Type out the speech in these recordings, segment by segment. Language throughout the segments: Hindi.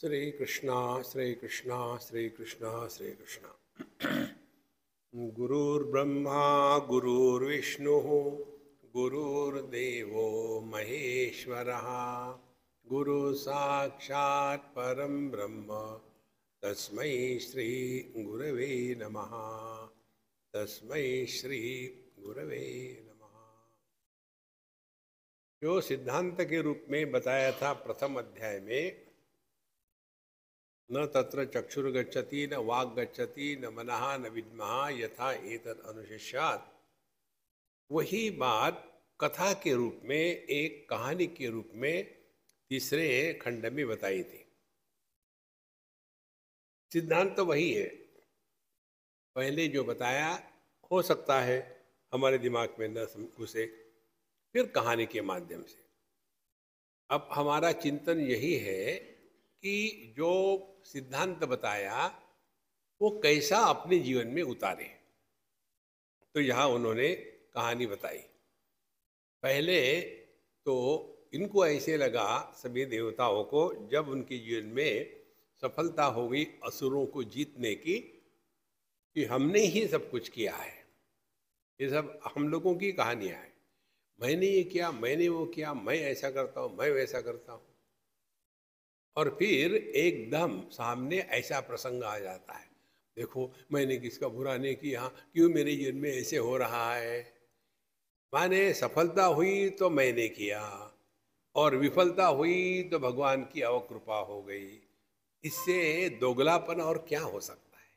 श्री कृष्णा श्री कृष्णा श्री कृष्णा श्री कृष्णा गुरुर्ब्रह्मा गुरुर्विष्णु गुरुर्देव महेश्वर गुरु साक्षात् परम ब्रह्म तस्म श्री गुरव नम तस्म श्री गुरव नम जो सिद्धांत के रूप में बताया था प्रथम अध्याय में न तत्र चक्षुर्गछति न वाक् गच्छति न मनः न विद्मः यथा एक अनुशिष्यात वही बात कथा के रूप में एक कहानी के रूप में तीसरे खंड में बताई थी सिद्धांत तो वही है पहले जो बताया हो सकता है हमारे दिमाग में न घुसे फिर कहानी के माध्यम से अब हमारा चिंतन यही है कि जो सिद्धांत बताया वो कैसा अपने जीवन में उतारे तो यहाँ उन्होंने कहानी बताई पहले तो इनको ऐसे लगा सभी देवताओं को जब उनके जीवन में सफलता हो गई असुरों को जीतने की कि हमने ही सब कुछ किया है ये सब हम लोगों की कहानियाँ हैं मैंने ये किया मैंने वो किया मैं ऐसा करता हूँ मैं वैसा करता हूँ और फिर एकदम सामने ऐसा प्रसंग आ जाता है देखो मैंने किसका बुरा नहीं किया क्यों मेरे जीवन में ऐसे हो रहा है माने सफलता हुई तो मैंने किया और विफलता हुई तो भगवान की अवकृपा हो गई इससे दोगलापन और क्या हो सकता है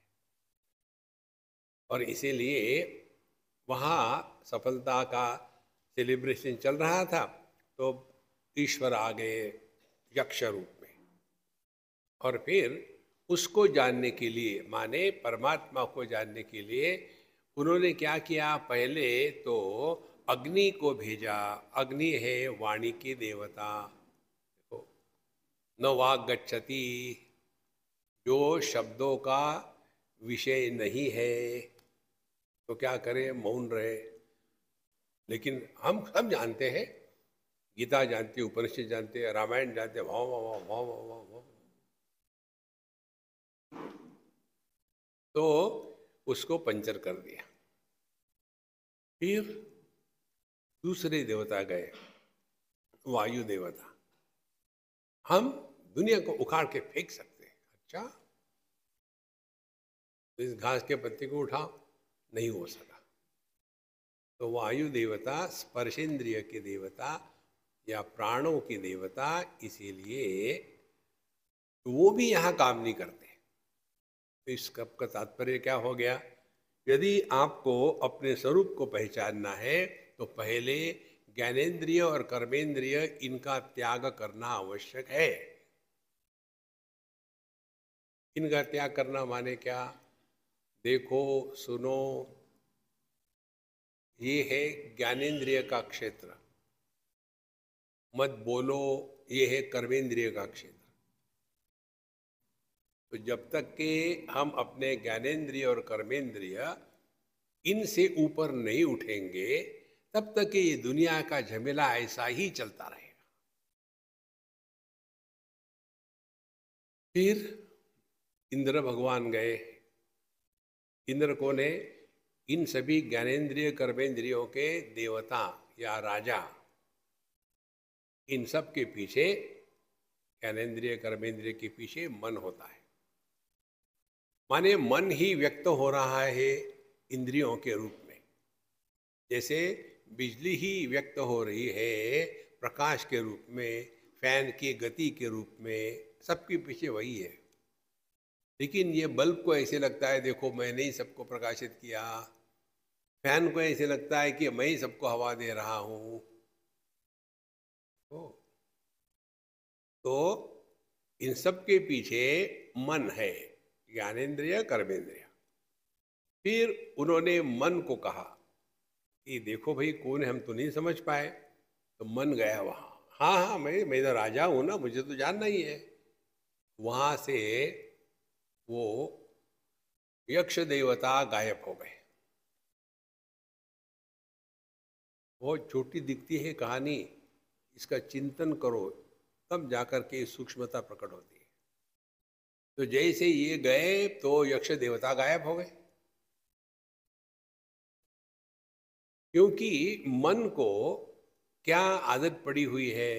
और इसीलिए वहाँ सफलता का सेलिब्रेशन चल रहा था तो ईश्वर आ गए यक्ष रूप और फिर उसको जानने के लिए माने परमात्मा को जानने के लिए उन्होंने क्या किया पहले तो अग्नि को भेजा अग्नि है वाणी की देवता न वाक गच्छति जो शब्दों का विषय नहीं है तो क्या करें मौन रहे लेकिन हम सब जानते हैं गीता जानते उपनिषद जानते हैं रामायण जानते हैं वाह वाह वाह वाह वाह तो उसको पंचर कर दिया फिर दूसरे देवता गए वायु देवता हम दुनिया को उखाड़ के फेंक सकते हैं अच्छा तो इस घास के पत्ते को उठाओ नहीं हो सका तो वायु देवता स्पर्शेंद्रिय के देवता या प्राणों के देवता इसीलिए वो भी यहां काम नहीं करते इस कप का तात्पर्य क्या हो गया यदि आपको अपने स्वरूप को पहचानना है तो पहले ज्ञानेन्द्रिय और कर्मेंद्रिय इनका त्याग करना आवश्यक है इनका त्याग करना माने क्या देखो सुनो ये है ज्ञानेन्द्रिय का क्षेत्र मत बोलो ये है कर्मेंद्रिय का क्षेत्र तो जब तक कि हम अपने ज्ञानेन्द्रिय और कर्मेंद्रिय इनसे ऊपर नहीं उठेंगे तब तक ये दुनिया का झमेला ऐसा ही चलता रहेगा फिर इंद्र भगवान गए इंद्र को ने इन सभी ज्ञानेन्द्रिय कर्मेंद्रियों के देवता या राजा इन सब के पीछे ज्ञानेन्द्रिय कर्मेंद्रिय के पीछे मन होता है माने मन ही व्यक्त हो रहा है इंद्रियों के रूप में जैसे बिजली ही व्यक्त हो रही है प्रकाश के रूप में फैन की गति के रूप में सबके पीछे वही है लेकिन ये बल्ब को ऐसे लगता है देखो मैंने ही सबको प्रकाशित किया फैन को ऐसे लगता है कि मैं ही सबको हवा दे रहा हूँ तो इन सब के पीछे मन है ज्ञानेन्द्रिय कर्मेंद्रिय फिर उन्होंने मन को कहा कि देखो भाई कौन है हम तो नहीं समझ पाए तो मन गया वहाँ हाँ हाँ मैं मैं तो राजा हूँ ना मुझे तो जानना ही है वहाँ से वो यक्ष देवता गायब हो गए बहुत छोटी दिखती है कहानी इसका चिंतन करो तब जाकर के सूक्ष्मता प्रकट होती है तो जैसे ये गए तो यक्ष देवता गायब हो गए क्योंकि मन को क्या आदत पड़ी हुई है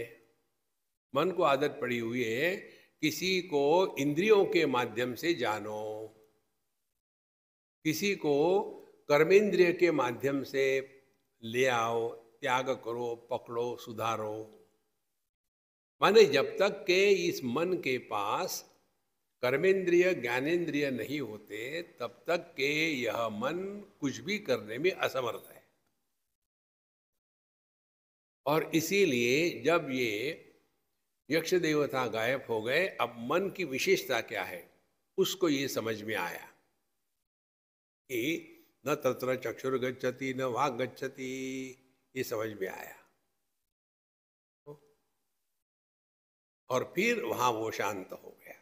मन को आदत पड़ी हुई है किसी को इंद्रियों के माध्यम से जानो किसी को कर्मेंद्रिय के माध्यम से ले आओ त्याग करो पकड़ो सुधारो माने जब तक के इस मन के पास कर्मेंद्रिय ज्ञानेन्द्रिय नहीं होते तब तक के यह मन कुछ भी करने में असमर्थ है और इसीलिए जब ये यक्ष देवता गायब हो गए अब मन की विशेषता क्या है उसको ये समझ में आया कि न तत्र चक्षुर गच्छति न वाक गच्छति ये समझ में आया और फिर वहां वो शांत हो गया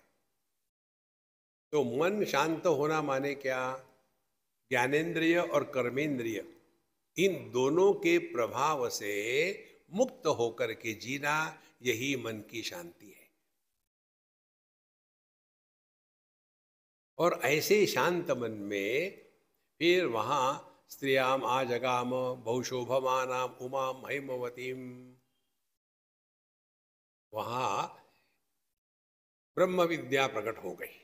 तो मन शांत होना माने क्या ज्ञानेन्द्रिय और कर्मेंद्रिय इन दोनों के प्रभाव से मुक्त होकर के जीना यही मन की शांति है और ऐसे शांत मन में फिर वहाँ स्त्रियाम आ जगाम बहुशोभमान उमा हेमवती वहाँ ब्रह्म विद्या प्रकट हो गई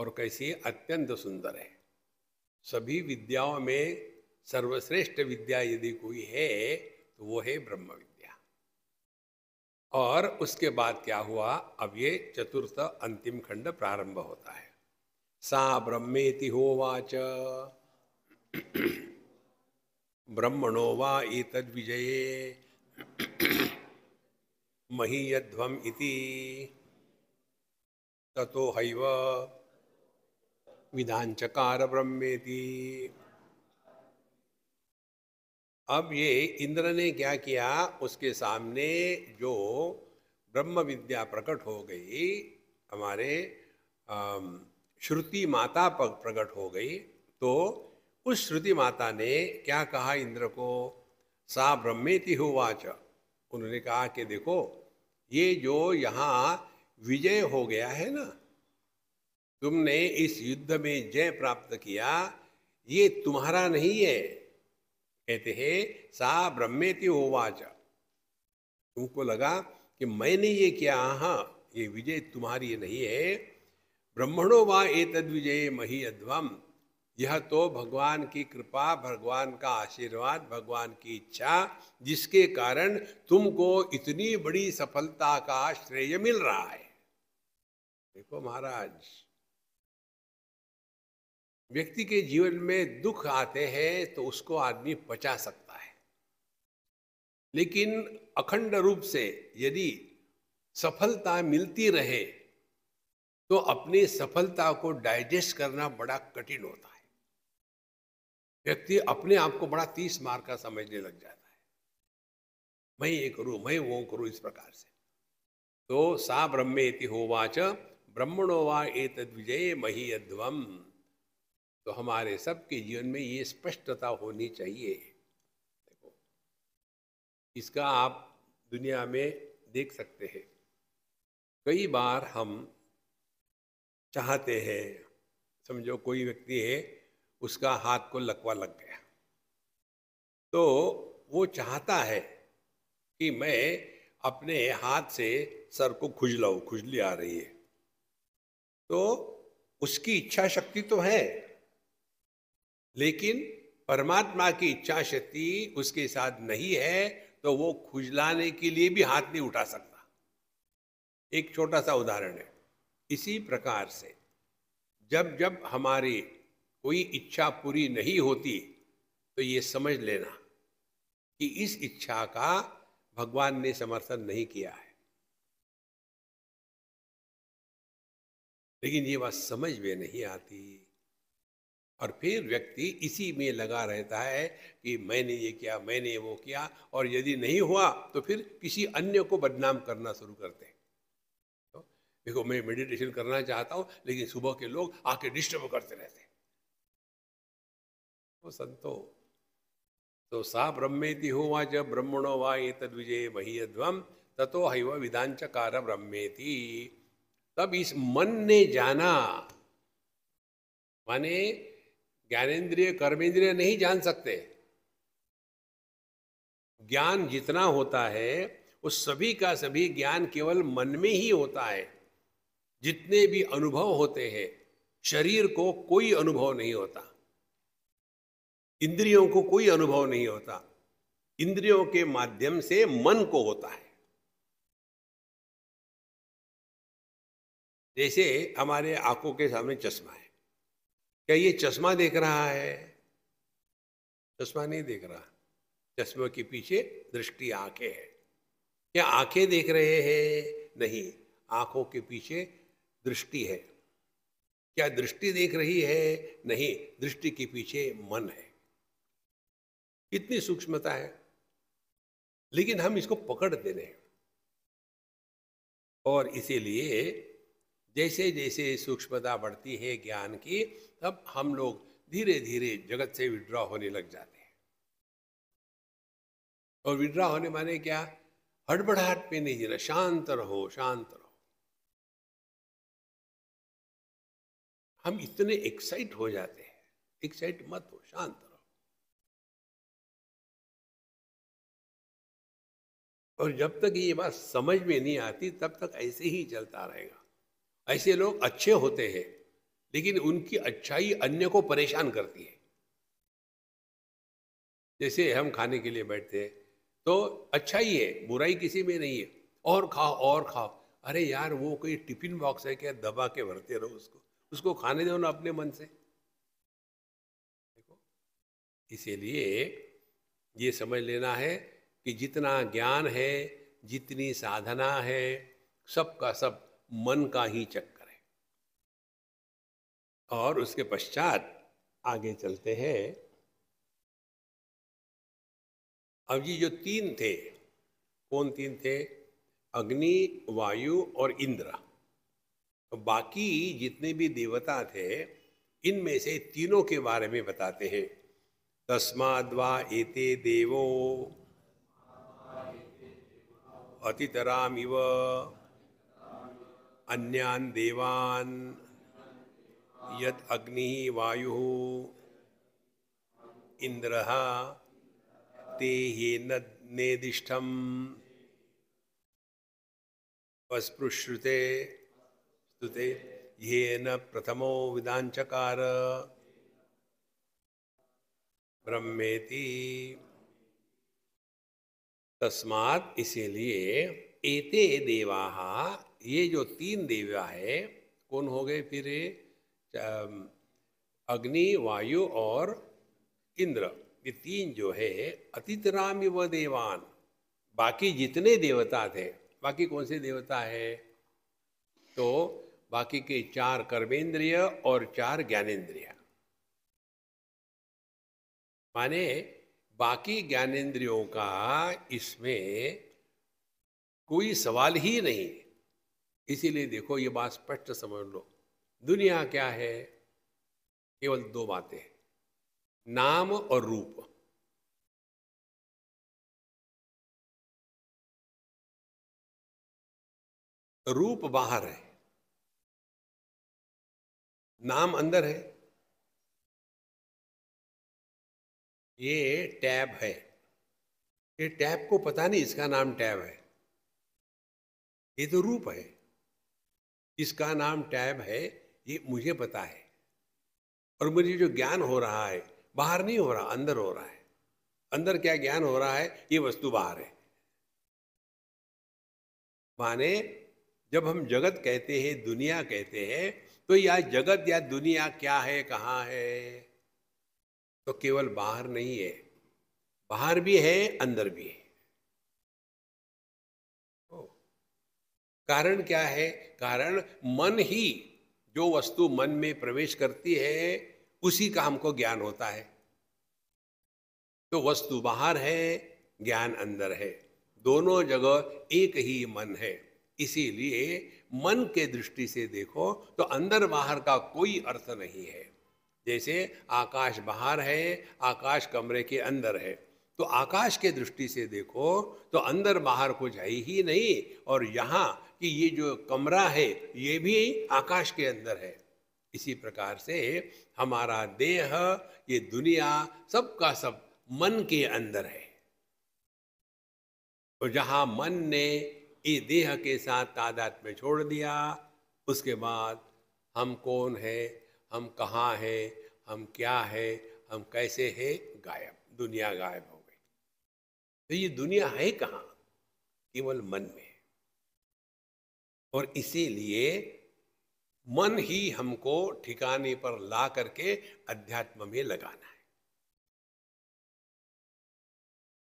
और कैसे अत्यंत सुंदर है सभी विद्याओं में सर्वश्रेष्ठ विद्या यदि कोई है तो वो है ब्रह्म विद्या और उसके बाद क्या हुआ अब ये चतुर्थ अंतिम खंड प्रारंभ होता है सा ब्रह्मेति होवाच ब्रह्मणो वा एतद विजये महीयध्वम इति ततो हैव विधान चकार ब्रह्मेति अब ये इंद्र ने क्या किया उसके सामने जो ब्रह्म विद्या प्रकट हो गई हमारे श्रुति माता प्रकट हो गई तो उस श्रुति माता ने क्या कहा इंद्र को सा ब्रह्मेति वाच उन्होंने कहा कि देखो ये जो यहाँ विजय हो गया है ना तुमने इस युद्ध में जय प्राप्त किया ये तुम्हारा नहीं है कहते हैं सा ब्रह्मेति होवाच तुमको लगा कि मैंने ये किया हाँ ये विजय तुम्हारी नहीं है ब्रह्मणो वा तद विजय मही अध्वम यह तो भगवान की कृपा भगवान का आशीर्वाद भगवान की इच्छा जिसके कारण तुमको इतनी बड़ी सफलता का श्रेय मिल रहा है देखो महाराज व्यक्ति के जीवन में दुख आते हैं तो उसको आदमी बचा सकता है लेकिन अखंड रूप से यदि सफलता मिलती रहे तो अपनी सफलता को डाइजेस्ट करना बड़ा कठिन होता है व्यक्ति अपने आप को बड़ा तीस मार का समझने लग जाता है मैं ये करूं मैं वो करूं इस प्रकार से तो सा ब्रह्मेति होवाच ब्रह्मणोवा एतद्विजय मही अध्वम तो हमारे सबके जीवन में ये स्पष्टता होनी चाहिए देखो इसका आप दुनिया में देख सकते हैं कई बार हम चाहते हैं समझो कोई व्यक्ति है उसका हाथ को लकवा लग गया तो वो चाहता है कि मैं अपने हाथ से सर को लाऊ खुजली आ रही है तो उसकी इच्छा शक्ति तो है लेकिन परमात्मा की इच्छा शक्ति उसके साथ नहीं है तो वो खुजलाने के लिए भी हाथ नहीं उठा सकता एक छोटा सा उदाहरण है इसी प्रकार से जब जब हमारी कोई इच्छा पूरी नहीं होती तो ये समझ लेना कि इस इच्छा का भगवान ने समर्थन नहीं किया है लेकिन ये बात समझ में नहीं आती और फिर व्यक्ति इसी में लगा रहता है कि मैंने ये किया मैंने वो किया और यदि नहीं हुआ तो फिर किसी अन्य को बदनाम करना शुरू करते हैं तो देखो मैं मेडिटेशन करना चाहता हूँ लेकिन सुबह के लोग आके डिस्टर्ब करते रहते तो संतो तो सा ब्रह्मेति हुआ जब ब्रह्मणो वा ये तद विजय वही अध्वम ततो विदांचकार ब्रह्मेति तब इस मन ने जाना माने ज्ञानेन्द्रिय कर्मेंद्रिय नहीं जान सकते ज्ञान जितना होता है उस सभी का सभी ज्ञान केवल मन में ही होता है जितने भी अनुभव होते हैं शरीर को कोई अनुभव नहीं होता इंद्रियों को कोई अनुभव नहीं होता इंद्रियों के माध्यम से मन को होता है जैसे हमारे आंखों के सामने चश्मा है क्या ये चश्मा देख रहा है चश्मा नहीं देख रहा चश्मे के पीछे दृष्टि आंखें है क्या आंखें देख रहे हैं नहीं आंखों के पीछे दृष्टि है क्या दृष्टि देख रही है नहीं दृष्टि के पीछे मन है कितनी सूक्ष्मता है लेकिन हम इसको पकड़ दे रहे हैं और इसीलिए जैसे जैसे सूक्ष्मता बढ़ती है ज्ञान की तब हम लोग धीरे धीरे जगत से विड्रॉ होने लग जाते हैं और विड्रॉ होने माने क्या हड़बड़ाहट पे नहीं जीना शांत रहो शांत रहो हम इतने एक्साइट हो जाते हैं एक्साइट मत हो शांत रहो और जब तक ये बात समझ में नहीं आती तब तक ऐसे ही चलता रहेगा ऐसे लोग अच्छे होते हैं लेकिन उनकी अच्छाई अन्य को परेशान करती है जैसे हम खाने के लिए बैठते हैं तो अच्छा ही है बुराई किसी में नहीं है और खाओ और खाओ अरे यार वो कोई टिफिन बॉक्स है क्या दबा के भरते रहो उसको उसको खाने दो ना अपने मन से देखो इसीलिए ये समझ लेना है कि जितना ज्ञान है जितनी साधना है सबका सब मन का ही चक्कर है और उसके पश्चात आगे चलते हैं अब जी जो तीन थे कौन तीन थे अग्नि वायु और इंद्र बाकी जितने भी देवता थे इनमें से तीनों के बारे में बताते हैं तस्माद्वा एते देवो अतितराम इव अन्यान देवान यत अग्नि वायु इंद्र ते हे नेदिष्ठम वस्पृश्रुते स्तुते येन प्रथमो विदांचकार ब्रह्मेति तस्मात् इसीलिए एते देवाः ये जो तीन देव्या है कौन हो गए फिर अग्नि वायु और इंद्र ये तीन जो है अतित राम व देवान बाकी जितने देवता थे बाकी कौन से देवता है तो बाकी के चार कर्मेंद्रिय और चार ज्ञानेन्द्रिय माने बाकी ज्ञानेन्द्रियों का इसमें कोई सवाल ही नहीं इसीलिए देखो ये बात स्पष्ट समझ लो दुनिया क्या है केवल दो बातें नाम और रूप रूप बाहर है नाम अंदर है ये टैब है ये टैब को पता नहीं इसका नाम टैब है ये तो रूप है इसका नाम टैब है ये मुझे पता है और मुझे जो ज्ञान हो रहा है बाहर नहीं हो रहा अंदर हो रहा है अंदर क्या ज्ञान हो रहा है ये वस्तु बाहर है माने जब हम जगत कहते हैं दुनिया कहते हैं तो या जगत या दुनिया क्या है कहाँ है तो केवल बाहर नहीं है बाहर भी है अंदर भी है कारण क्या है कारण मन ही जो वस्तु मन में प्रवेश करती है उसी का हमको ज्ञान होता है तो वस्तु बाहर है ज्ञान अंदर है दोनों जगह एक ही मन है इसीलिए मन के दृष्टि से देखो तो अंदर बाहर का कोई अर्थ नहीं है जैसे आकाश बाहर है आकाश कमरे के अंदर है तो आकाश के दृष्टि से देखो तो अंदर बाहर कुछ है ही नहीं और यहाँ कि ये जो कमरा है ये भी आकाश के अंदर है इसी प्रकार से हमारा देह ये दुनिया सबका सब मन के अंदर है तो जहां मन ने ये देह के साथ तादाद में छोड़ दिया उसके बाद हम कौन है हम कहाँ हैं हम क्या है हम कैसे है गायब दुनिया गायब हो तो ये दुनिया है कहाँ केवल मन में और इसीलिए मन ही हमको ठिकाने पर ला करके अध्यात्म में लगाना है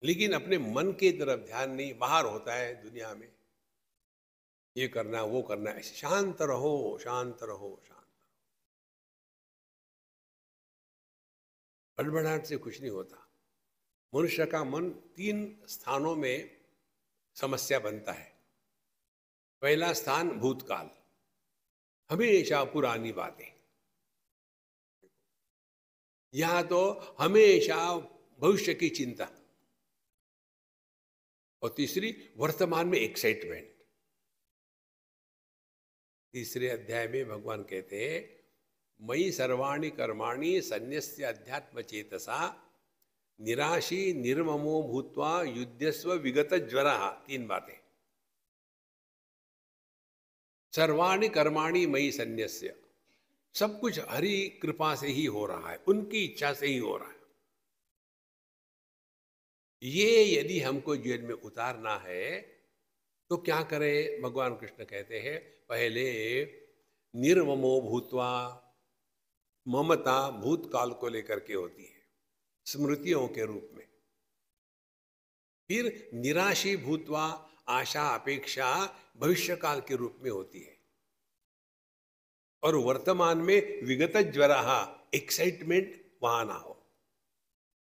लेकिन अपने मन के तरफ ध्यान नहीं बाहर होता है दुनिया में ये करना वो करना ऐसे शांत रहो शांत रहो शांत रहो बड़बड़ाहट से कुछ नहीं होता मनुष्य का मन तीन स्थानों में समस्या बनता है पहला स्थान भूतकाल हमेशा पुरानी बातें यह तो हमेशा भविष्य की चिंता और तीसरी वर्तमान में एक्साइटमेंट तीसरे अध्याय में भगवान कहते हैं मई सर्वाणी कर्माणी संन्यस्य अध्यात्म चेतसा निराशी निर्ममो भूतवा युद्धस्व विगत ज्वर तीन बातें सर्वाणी कर्माणी मई संन्यस्य सब कुछ हरि कृपा से ही हो रहा है उनकी इच्छा से ही हो रहा है ये यदि हमको जेल में उतारना है तो क्या करें भगवान कृष्ण कहते हैं पहले निर्ममो भूतवा ममता भूतकाल को लेकर के होती है स्मृतियों के रूप में फिर निराशी भूतवा आशा अपेक्षा भविष्य काल के रूप में होती है और वर्तमान में विगत ज्वरा एक्साइटमेंट वहां ना हो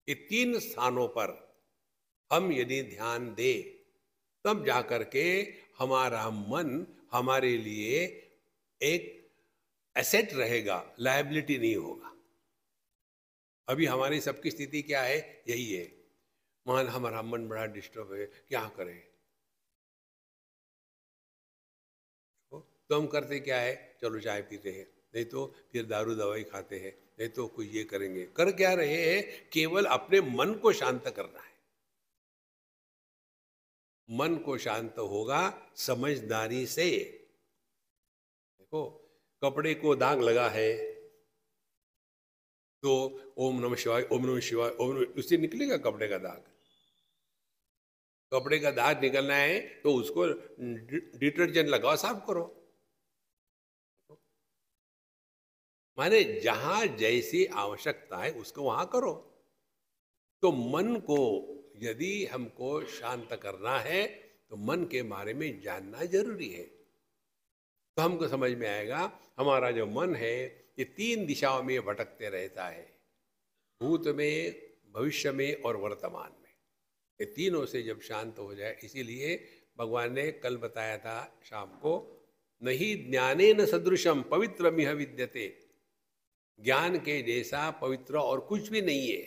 ये तीन स्थानों पर हम यदि ध्यान दे तब जाकर के हमारा मन हमारे लिए एक एसेट रहेगा लाइबिलिटी नहीं होगा अभी हमारी सबकी स्थिति क्या है यही है मान हमारा मन बड़ा डिस्टर्ब है क्या करें तो, तो हम करते क्या है चलो चाय पीते हैं नहीं तो फिर दारू दवाई खाते हैं नहीं तो कोई ये करेंगे कर क्या रहे हैं केवल अपने मन को शांत करना है मन को शांत होगा समझदारी से देखो कपड़े को दाग लगा है तो ओम नम शिवाय ओम नम शिवाय ओम नम उससे निकलेगा कपड़े का दाग कपड़े का दाग निकलना है तो उसको डिटर्जेंट लगाओ साफ करो माने जहां जैसी आवश्यकता है उसको वहां करो तो मन को यदि हमको शांत करना है तो मन के बारे में जानना जरूरी है तो हमको समझ में आएगा हमारा जो मन है ये तीन दिशाओं में भटकते रहता है भूत में भविष्य में और वर्तमान में ये तीनों से जब शांत हो जाए इसीलिए भगवान ने कल बताया था शाम को नहीं ज्ञाने न सदृशम पवित्र मिह विद्यते ज्ञान के जैसा पवित्र और कुछ भी नहीं है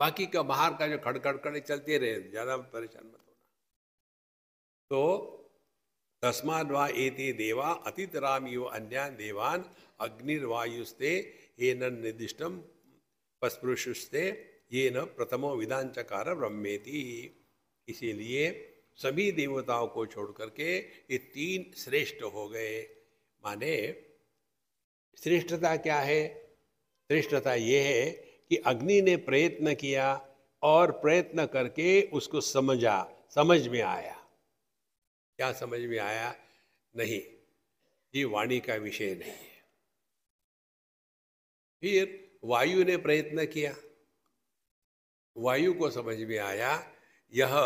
बाकी का बाहर का जो खड़खड़ खड़े चलते रहे ज़्यादा परेशान मत होना तो तस्मा एते देवा अतितरामिव अन्यान् देवान् अग्निर्वायुस्ते येन निर्दिष्टं पस्पृशुस्ते येन प्रथमो विदांचकार ब्रह्मेति इसीलिए सभी देवताओं को छोड़ करके ये तीन श्रेष्ठ हो गए माने श्रेष्ठता क्या है श्रेष्ठता ये है कि अग्नि ने प्रयत्न किया और प्रयत्न करके उसको समझा समझ में आया क्या समझ में आया नहीं ये वाणी का विषय नहीं है फिर वायु ने प्रयत्न किया वायु को समझ में आया यह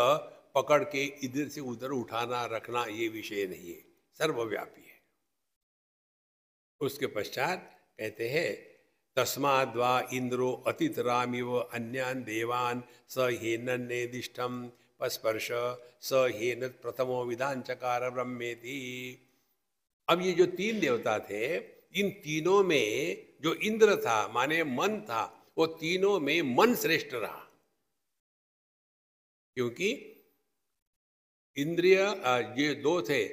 पकड़ के इधर से उधर उठाना रखना ये विषय नहीं है सर्वव्यापी है उसके पश्चात कहते हैं तस्माद्वा इंद्रो अतितरामिव अन्यान देवान स हेनन्यदिष्टम स्पर्श स हेन प्रथमो विधान चकार ब्रह्मेति अब ये जो तीन देवता थे इन तीनों में जो इंद्र था माने मन था वो तीनों में मन श्रेष्ठ रहा क्योंकि इंद्रिय ये दो थे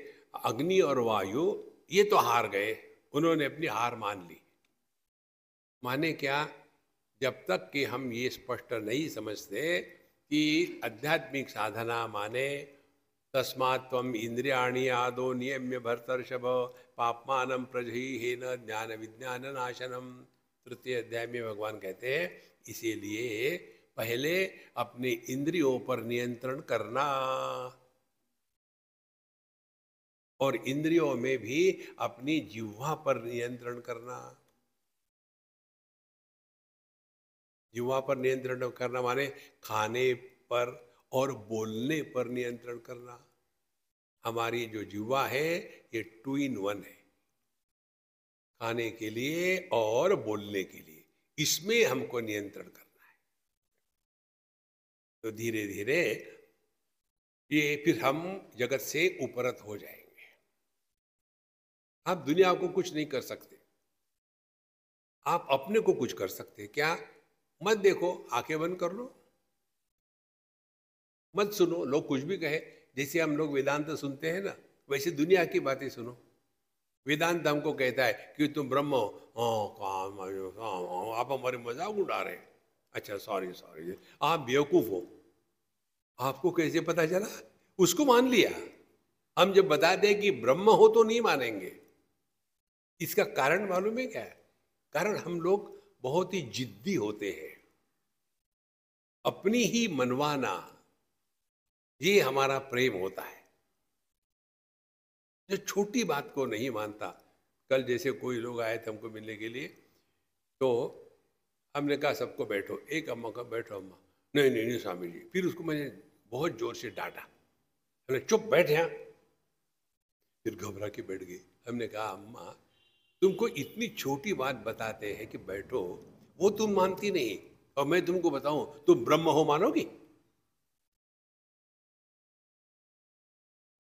अग्नि और वायु ये तो हार गए उन्होंने अपनी हार मान ली माने क्या जब तक कि हम ये स्पष्ट नहीं समझते कि आध्यात्मिक साधना माने तस्मात्म इंद्रियाणी आदो नियम्य भरतर्षभ पापमान प्रजही न ज्ञान विज्ञान नाशनम तृतीय अध्याय में भगवान कहते हैं इसीलिए पहले अपने इंद्रियों पर नियंत्रण करना और इंद्रियों में भी अपनी जिह्वा पर नियंत्रण करना युवा पर नियंत्रण करना माने खाने पर और बोलने पर नियंत्रण करना हमारी जो युवा है ये टू इन वन है खाने के लिए और बोलने के लिए इसमें हमको नियंत्रण करना है तो धीरे धीरे ये फिर हम जगत से उपरत हो जाएंगे आप दुनिया को कुछ नहीं कर सकते आप अपने को कुछ कर सकते क्या मत देखो आंखें बंद कर लो मत सुनो लोग कुछ भी कहे जैसे हम लोग वेदांत सुनते हैं ना वैसे दुनिया की बातें सुनो वेदांत हमको कहता है कि तुम ब्रह्म हो हाँ, काम आप हमारे मजाक उड़ा रहे अच्छा सॉरी सॉरी आप बेवकूफ हो आपको कैसे पता चला उसको मान लिया हम जब बता दें कि ब्रह्म हो तो नहीं मानेंगे इसका कारण मालूम है क्या है कारण हम लोग बहुत ही जिद्दी होते हैं अपनी ही मनवाना ये हमारा प्रेम होता है जो छोटी बात को नहीं मानता कल जैसे कोई लोग आए थे हमको मिलने के लिए तो हमने कहा सबको बैठो एक अम्मा का बैठो अम्मा नहीं नहीं नहीं स्वामी जी फिर उसको मैंने बहुत जोर से डांटा हमने चुप बैठे फिर घबरा के बैठ गई हमने कहा अम्मा तुमको इतनी छोटी बात बताते हैं कि बैठो वो तुम मानती नहीं और मैं तुमको बताऊं तुम ब्रह्म हो मानोगी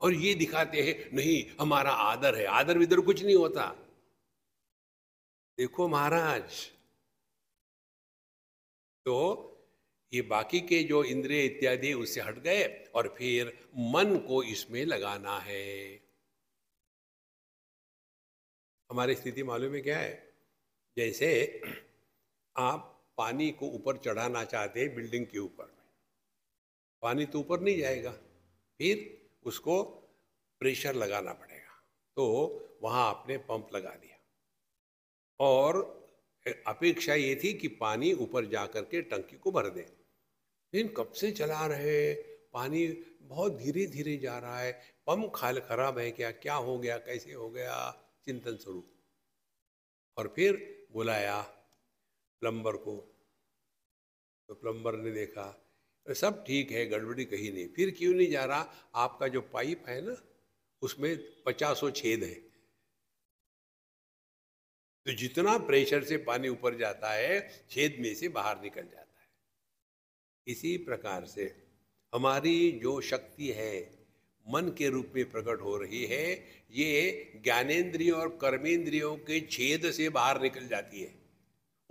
और ये दिखाते हैं नहीं हमारा आदर है आदर विदर कुछ नहीं होता देखो महाराज तो ये बाकी के जो इंद्रिय इत्यादि उससे हट गए और फिर मन को इसमें लगाना है हमारी स्थिति मालूम है क्या है जैसे आप पानी को ऊपर चढ़ाना चाहते हैं बिल्डिंग के ऊपर में पानी तो ऊपर नहीं जाएगा फिर उसको प्रेशर लगाना पड़ेगा तो वहाँ आपने पंप लगा दिया और अपेक्षा ये थी कि पानी ऊपर जा कर के टंकी को भर दे लेकिन कब से चला रहे पानी बहुत धीरे धीरे जा रहा है पंप खाल खराब है क्या क्या हो गया कैसे हो गया चिंतन स्वरूप और फिर बुलाया प्लम्बर को तो प्लम्बर ने देखा तो सब ठीक है गड़बड़ी कहीं नहीं फिर क्यों नहीं जा रहा आपका जो पाइप है ना उसमें पचासों छेद है तो जितना प्रेशर से पानी ऊपर जाता है छेद में से बाहर निकल जाता है इसी प्रकार से हमारी जो शक्ति है मन के रूप में प्रकट हो रही है ये ज्ञानेन्द्रिय और कर्मेंद्रियों के छेद से बाहर निकल जाती है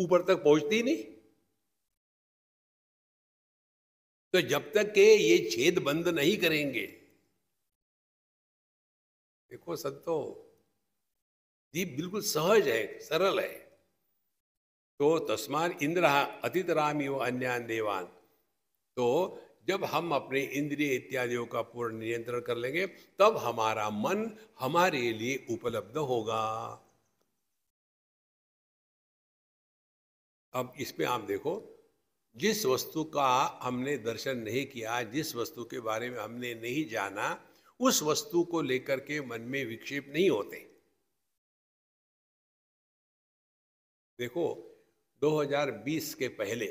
ऊपर तक पहुंचती नहीं तो जब तक के ये छेद बंद नहीं करेंगे देखो संतो दीप बिल्कुल सहज है सरल है तो तस्मान इंद्र राम यो अन्य देवान तो जब हम अपने इंद्रिय इत्यादियों का पूर्ण नियंत्रण कर लेंगे तब हमारा मन हमारे लिए उपलब्ध होगा अब इसमें आप देखो जिस वस्तु का हमने दर्शन नहीं किया जिस वस्तु के बारे में हमने नहीं जाना उस वस्तु को लेकर के मन में विक्षेप नहीं होते देखो 2020 के पहले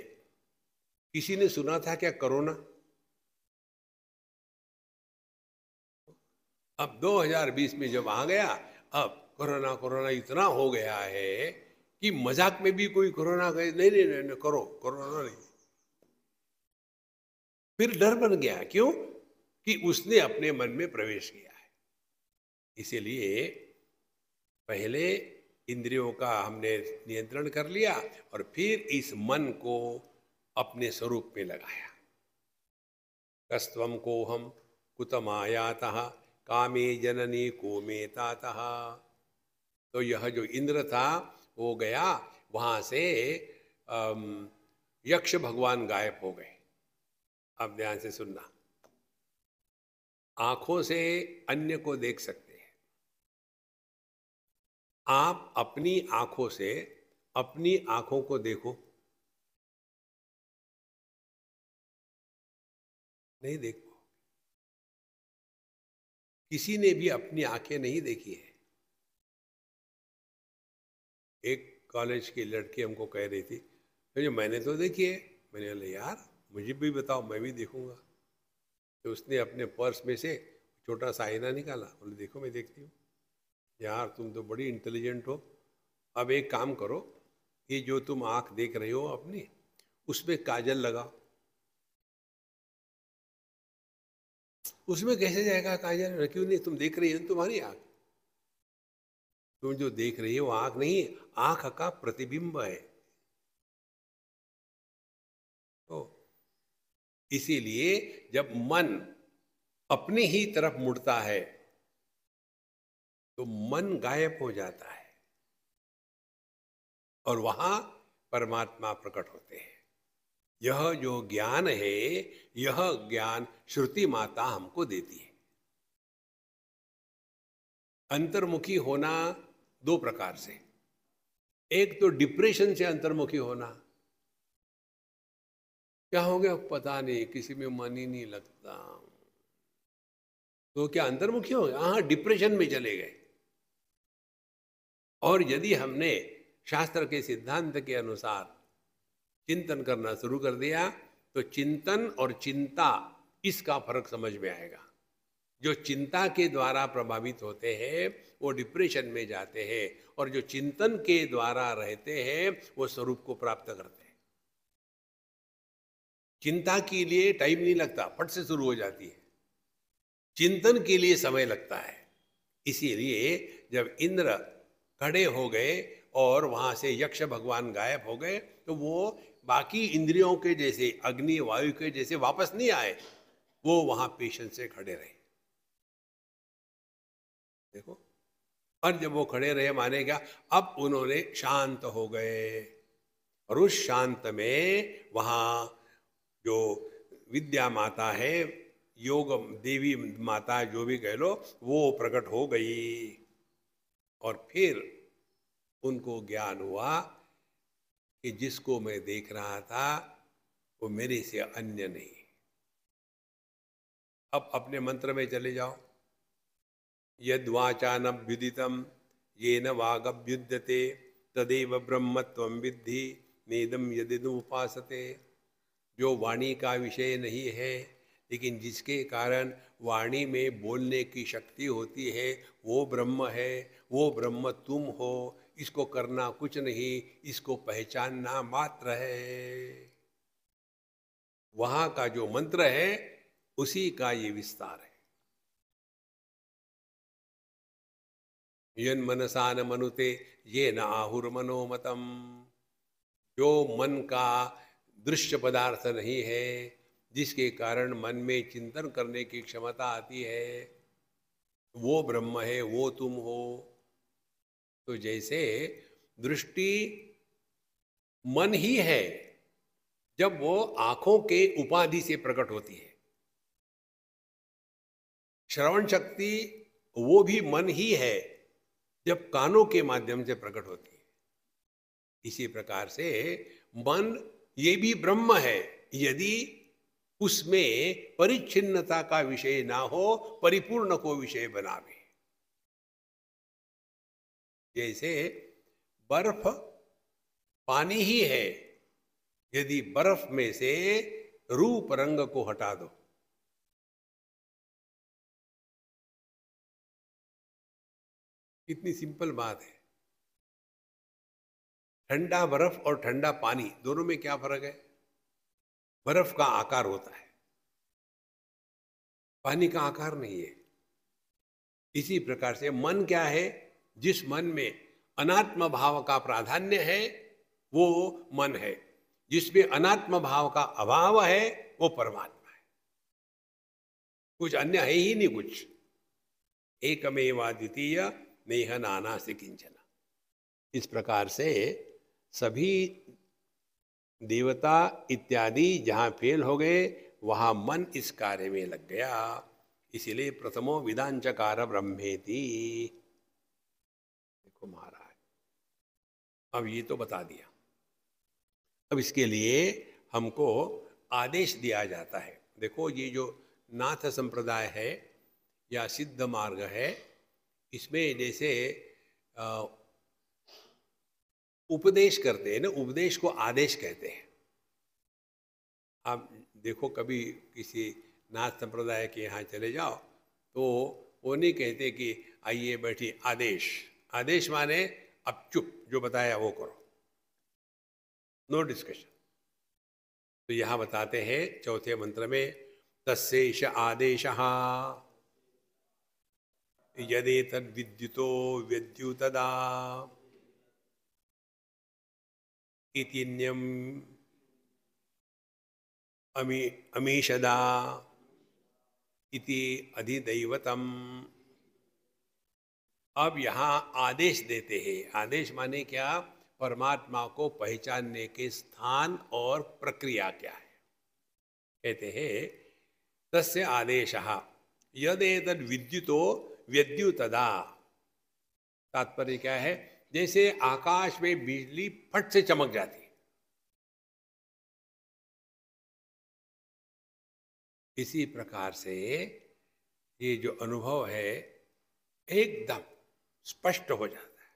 किसी ने सुना था क्या कोरोना अब 2020 में जब आ गया अब कोरोना कोरोना इतना हो गया है कि मजाक में भी कोई कोरोना कहे नहीं नहीं नहीं, नहीं करो कोरोना नहीं फिर डर बन गया क्यों कि उसने अपने मन में प्रवेश किया है इसीलिए पहले इंद्रियों का हमने नियंत्रण कर लिया और फिर इस मन को अपने स्वरूप में लगाया कस्तम को हम कुतम आयाता कामे जननी कोमे तातः तो यह जो इंद्र था वो गया वहाँ से यक्ष भगवान गायब हो गए अब ध्यान से सुनना आंखों से अन्य को देख सकते हैं आप अपनी आंखों से अपनी आंखों को देखो नहीं देखो किसी ने भी अपनी आंखें नहीं देखी है एक कॉलेज की लड़की हमको कह रही थी तो मैंने तो देखी है मैंने बोला यार मुझे भी बताओ मैं भी देखूंगा तो उसने अपने पर्स में से छोटा सा आईना निकाला बोले देखो मैं देखती हूँ यार तुम तो बड़ी इंटेलिजेंट हो अब एक काम करो ये जो तुम आँख देख रहे हो अपनी उसमें काजल लगाओ उसमें कैसे जाएगा कहा जा नहीं तुम देख रही हो तुम्हारी आंख तुम जो देख रही हो आंख नहीं आंख का प्रतिबिंब है तो इसीलिए जब मन अपनी ही तरफ मुड़ता है तो मन गायब हो जाता है और वहां परमात्मा प्रकट होते हैं यह जो ज्ञान है यह ज्ञान श्रुति माता हमको देती है अंतर्मुखी होना दो प्रकार से एक तो डिप्रेशन से अंतर्मुखी होना क्या हो गया पता नहीं किसी में मन ही नहीं लगता तो क्या अंतर्मुखी हो गया हाँ डिप्रेशन में चले गए और यदि हमने शास्त्र के सिद्धांत के अनुसार चिंतन करना शुरू कर दिया तो चिंतन और चिंता इसका फर्क समझ में आएगा जो चिंता के द्वारा प्रभावित होते हैं वो डिप्रेशन में जाते हैं और जो चिंतन के द्वारा रहते हैं वो स्वरूप को प्राप्त करते हैं चिंता के लिए टाइम नहीं लगता फट से शुरू हो जाती है चिंतन के लिए समय लगता है इसीलिए जब इंद्र खड़े हो गए और वहां से यक्ष भगवान गायब हो गए तो वो बाकी इंद्रियों के जैसे अग्नि वायु के जैसे वापस नहीं आए वो वहां पेशेंस से खड़े रहे देखो और जब वो खड़े रहे माने क्या अब उन्होंने शांत हो गए और उस शांत में वहां जो विद्या माता है योग देवी माता जो भी कह लो वो प्रकट हो गई और फिर उनको ज्ञान हुआ कि जिसको मैं देख रहा था वो मेरे से अन्य नहीं अब अपने मंत्र में चले जाओ यद वाचानभ्युदितम ये न वागभ्युद्यते तदेव ब्रह्मत्व विद्धि नेदम यदिदु उपासते जो वाणी का विषय नहीं है लेकिन जिसके कारण वाणी में बोलने की शक्ति होती है वो ब्रह्म है वो ब्रह्म तुम हो इसको करना कुछ नहीं इसको पहचानना मात्र है वहां का जो मंत्र है उसी का ये विस्तार है यन मनसान मनुते ये न आहुर मनोमतम जो मन का दृश्य पदार्थ नहीं है जिसके कारण मन में चिंतन करने की क्षमता आती है वो ब्रह्म है वो तुम हो तो जैसे दृष्टि मन ही है जब वो आंखों के उपाधि से प्रकट होती है श्रवण शक्ति वो भी मन ही है जब कानों के माध्यम से प्रकट होती है इसी प्रकार से मन ये भी ब्रह्म है यदि उसमें परिच्छिन्नता का विषय ना हो परिपूर्ण को विषय बनावे जैसे बर्फ पानी ही है यदि बर्फ में से रूप रंग को हटा दो कितनी सिंपल बात है ठंडा बर्फ और ठंडा पानी दोनों में क्या फर्क है बर्फ का आकार होता है पानी का आकार नहीं है इसी प्रकार से मन क्या है जिस मन में अनात्म भाव का प्राधान्य है वो मन है जिसमें अनात्म भाव का अभाव है वो परमात्मा है कुछ अन्य है ही नहीं कुछ एकमेवा द्वितीय नेह नाना से किंचना इस प्रकार से सभी देवता इत्यादि जहाँ फेल हो गए वहाँ मन इस कार्य में लग गया इसीलिए प्रथमो विदांचकार ब्रह्मेती को मारा है अब ये तो बता दिया अब इसके लिए हमको आदेश दिया जाता है देखो ये जो नाथ संप्रदाय है या सिद्ध मार्ग है इसमें जैसे उपदेश करते हैं ना उपदेश को आदेश कहते हैं आप देखो कभी किसी नाथ संप्रदाय के यहाँ चले जाओ तो वो नहीं कहते कि आइए बैठिए आदेश आदेश माने अब चुप जो बताया वो करो नो डिस्कशन तो यहां बताते हैं चौथे मंत्र में तस्ेष आदेश यदि तद्विद्युतो विद्युतदा अमी अमीषदा इति अधिदैवतम अब यहाँ आदेश देते हैं आदेश माने क्या परमात्मा को पहचानने के स्थान और प्रक्रिया क्या है कहते हैं तस्य आदेश यद यदेतद विद्युतो व्यद्युतदा तात्पर्य क्या है जैसे आकाश में बिजली फट से चमक जाती इसी प्रकार से ये जो अनुभव है एकदम स्पष्ट हो जाता है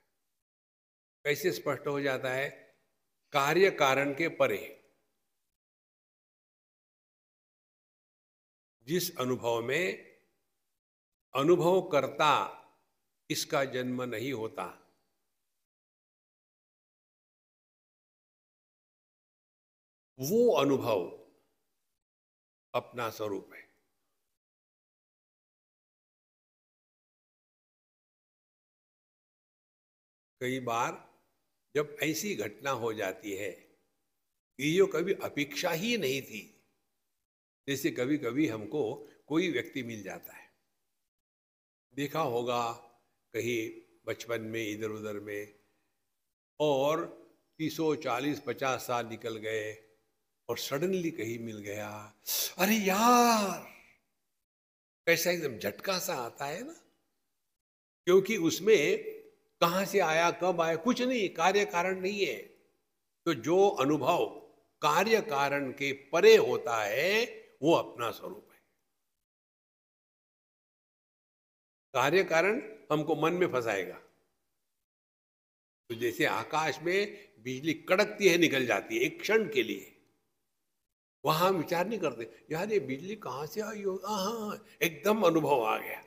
कैसे स्पष्ट हो जाता है कार्य कारण के परे जिस अनुभव में अनुभव करता इसका जन्म नहीं होता वो अनुभव अपना स्वरूप है कई बार जब ऐसी घटना हो जाती है कि जो कभी अपेक्षा ही नहीं थी जैसे कभी कभी हमको कोई व्यक्ति मिल जाता है देखा होगा कहीं बचपन में इधर उधर में और तीसों चालीस पचास साल निकल गए और सडनली कहीं मिल गया अरे यार कैसा एकदम झटका सा आता है ना क्योंकि उसमें कहाँ से आया कब आया कुछ नहीं कार्य कारण नहीं है तो जो अनुभव कार्य कारण के परे होता है वो अपना स्वरूप है कार्य कारण हमको मन में फंसाएगा तो जैसे आकाश में बिजली कड़कती है निकल जाती है एक क्षण के लिए वहां हम विचार नहीं करते यार ये बिजली कहां से आई हो हाँ एकदम अनुभव आ गया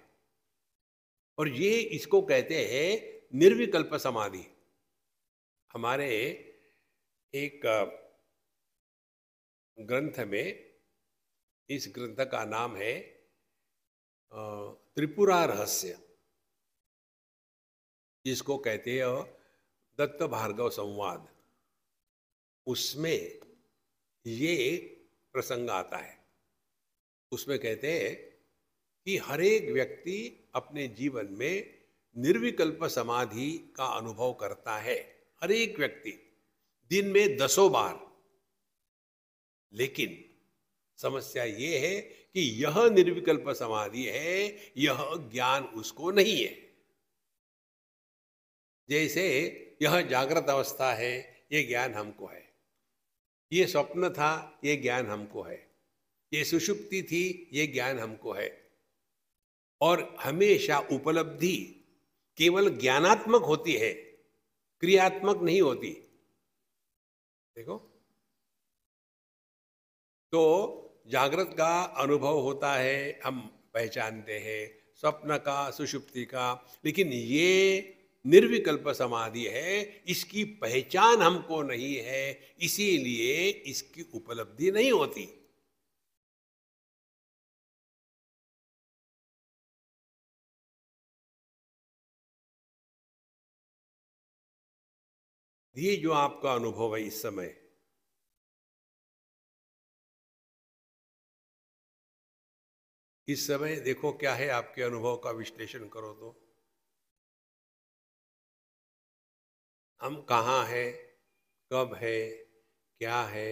और ये इसको कहते हैं निर्विकल्प समाधि हमारे एक ग्रंथ में इस ग्रंथ का नाम है त्रिपुरा रहस्य जिसको कहते हैं दत्त भार्गव संवाद उसमें ये प्रसंग आता है उसमें कहते हैं कि हर एक व्यक्ति अपने जीवन में निर्विकल्प समाधि का अनुभव करता है हर एक व्यक्ति दिन में दसों बार लेकिन समस्या ये है कि यह निर्विकल्प समाधि है यह ज्ञान उसको नहीं है जैसे यह जागृत अवस्था है यह ज्ञान हमको है यह स्वप्न था यह ज्ञान हमको है ये सुषुप्ति थी यह ज्ञान हमको है और हमेशा उपलब्धि केवल ज्ञानात्मक होती है क्रियात्मक नहीं होती देखो तो जागृत का अनुभव होता है हम पहचानते हैं स्वप्न का सुषुप्ति का लेकिन ये निर्विकल्प समाधि है इसकी पहचान हमको नहीं है इसीलिए इसकी उपलब्धि नहीं होती ये जो आपका अनुभव है इस समय इस समय देखो क्या है आपके अनुभव का विश्लेषण करो तो हम कहाँ हैं कब है क्या है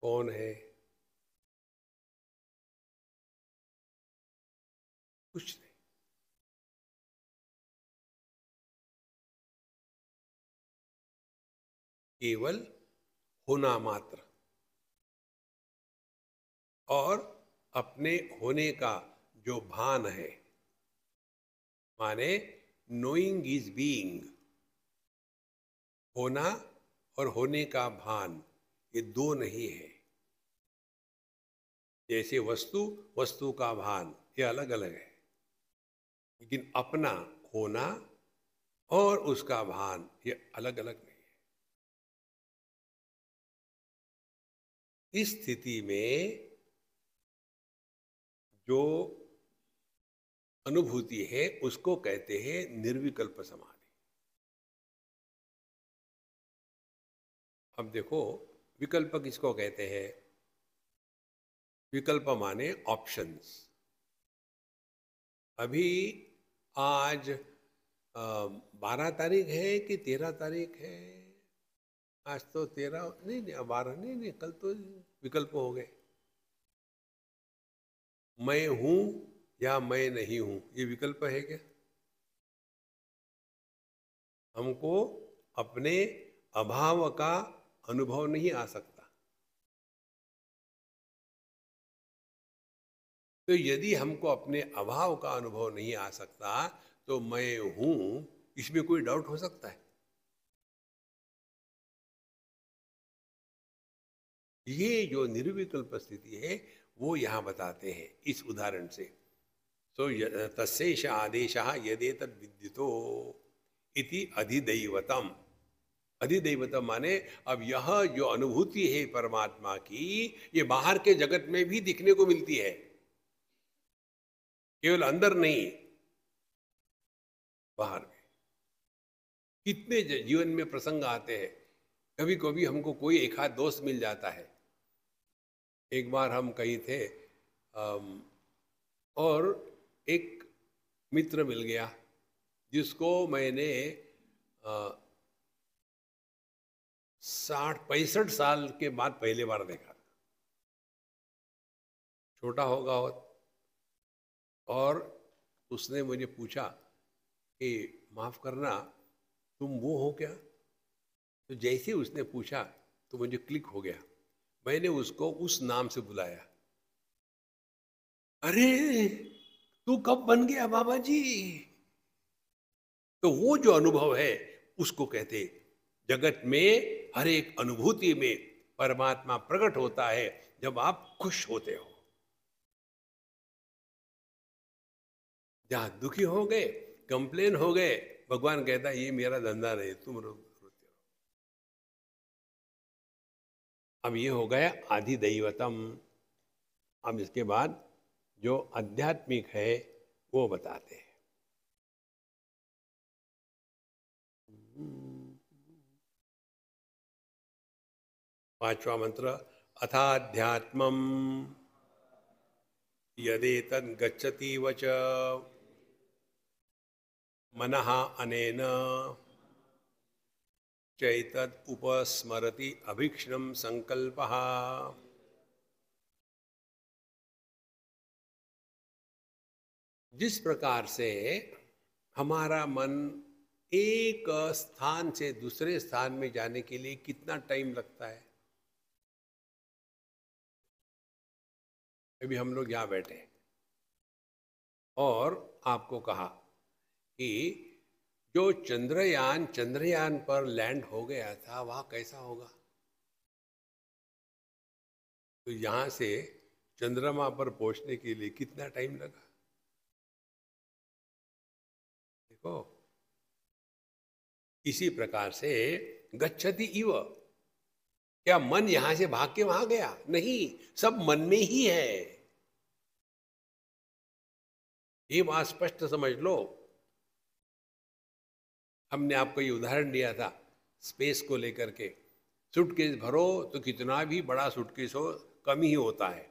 कौन है कुछ नहीं केवल होना मात्र और अपने होने का जो भान है माने नोइंग इज बीइंग होना और होने का भान ये दो नहीं है जैसे वस्तु वस्तु का भान ये अलग अलग है लेकिन अपना होना और उसका भान ये अलग अलग इस स्थिति में जो अनुभूति है उसको कहते हैं निर्विकल्प समाधि अब देखो विकल्प किसको कहते हैं विकल्प माने ऑप्शंस अभी आज बारह तारीख है कि तेरह तारीख है आज तो तेरह नहीं नहीं बारह नहीं नहीं कल तो विकल्प हो गए मैं हूं या मैं नहीं हूं ये विकल्प है क्या हमको अपने अभाव का अनुभव नहीं आ सकता तो यदि हमको अपने अभाव का अनुभव नहीं आ सकता तो मैं हूं इसमें कोई डाउट हो सकता है ये जो निर्विकल्प स्थिति है वो यहाँ बताते हैं इस उदाहरण से सो तो so, तस्ेष आदेश यदेत विद्युतो इति अधिदैवतम अधिदैवतम माने अब यह जो अनुभूति है परमात्मा की ये बाहर के जगत में भी दिखने को मिलती है केवल अंदर नहीं बाहर में कितने जीवन में प्रसंग आते हैं कभी कभी हमको कोई एक हाथ दोस्त मिल जाता है एक बार हम कहीं थे और एक मित्र मिल गया जिसको मैंने साठ पैंसठ साल के बाद पहली बार देखा था छोटा होगा और उसने मुझे पूछा कि माफ़ करना तुम वो हो क्या तो जैसे उसने पूछा तो मुझे क्लिक हो गया मैंने उसको उस नाम से बुलाया अरे तू कब बन गया बाबा जी तो वो जो अनुभव है उसको कहते जगत में हर एक अनुभूति में परमात्मा प्रकट होता है जब आप खुश होते हो जहां दुखी हो गए कंप्लेन हो गए भगवान कहता ये मेरा धंधा नहीं तुम लोग अब ये हो गया आधिदैवतम अब इसके बाद जो आध्यात्मिक है वो बताते हैं पांचवा मंत्र अथाध्यात्म यदि गच्छति वच मन अनेन चैतद उपस्मरति अभीक्षण संकल्प जिस प्रकार से हमारा मन एक स्थान से दूसरे स्थान में जाने के लिए कितना टाइम लगता है अभी हम लोग यहां बैठे और आपको कहा कि जो चंद्रयान चंद्रयान पर लैंड हो गया था वहां कैसा होगा तो यहां से चंद्रमा पर पहुंचने के लिए कितना टाइम लगा देखो इसी प्रकार से गच्छति इव क्या मन यहां से भाग के वहां गया नहीं सब मन में ही है ये बात स्पष्ट समझ लो हमने आपको ये उदाहरण दिया था स्पेस को लेकर के सूटकेस भरो तो कितना भी बड़ा सूटकेस हो कम ही होता है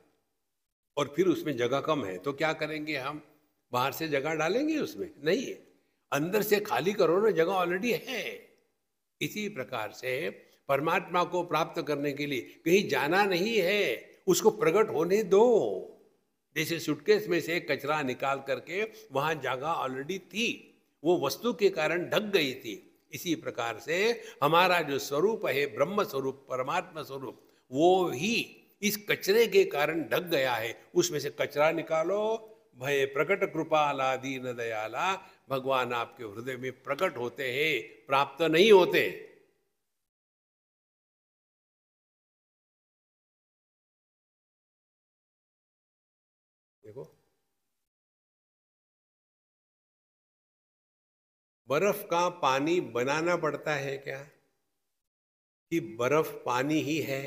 और फिर उसमें जगह कम है तो क्या करेंगे हम बाहर से जगह डालेंगे उसमें नहीं अंदर से खाली करो ना जगह ऑलरेडी है इसी प्रकार से परमात्मा को प्राप्त करने के लिए कहीं जाना नहीं है उसको प्रकट होने दो जैसे सुटकेस में से कचरा निकाल करके वहाँ जगह ऑलरेडी थी वो वस्तु के कारण ढक गई थी इसी प्रकार से हमारा जो स्वरूप है ब्रह्म स्वरूप परमात्मा स्वरूप वो ही इस कचरे के कारण ढक गया है उसमें से कचरा निकालो भय प्रकट कृपाला दीन दयाला भगवान आपके हृदय में प्रकट होते हैं प्राप्त नहीं होते बर्फ का पानी बनाना पड़ता है क्या कि बर्फ पानी ही है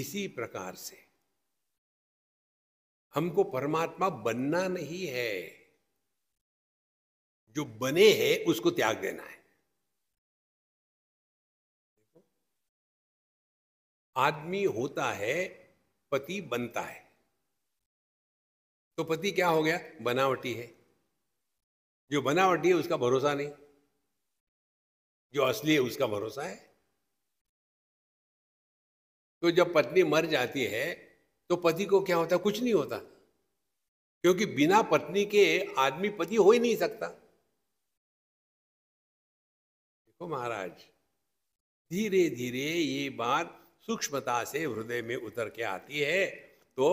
इसी प्रकार से हमको परमात्मा बनना नहीं है जो बने हैं उसको त्याग देना है आदमी होता है पति बनता है तो पति क्या हो गया बनावटी है जो बनावटी है उसका भरोसा नहीं जो असली है उसका भरोसा है तो जब पत्नी मर जाती है तो पति को क्या होता कुछ नहीं होता क्योंकि बिना पत्नी के आदमी पति हो ही नहीं सकता देखो महाराज धीरे धीरे ये बात सूक्ष्मता से हृदय में उतर के आती है तो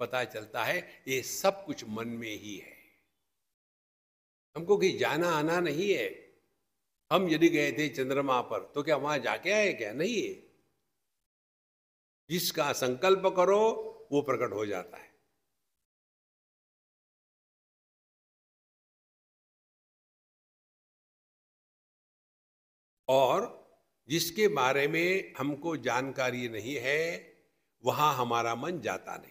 पता चलता है ये सब कुछ मन में ही है हमको कहीं जाना आना नहीं है हम यदि गए थे चंद्रमा पर तो क्या वहां जाके आए क्या नहीं है जिसका संकल्प करो वो प्रकट हो जाता है और जिसके बारे में हमको जानकारी नहीं है वहां हमारा मन जाता नहीं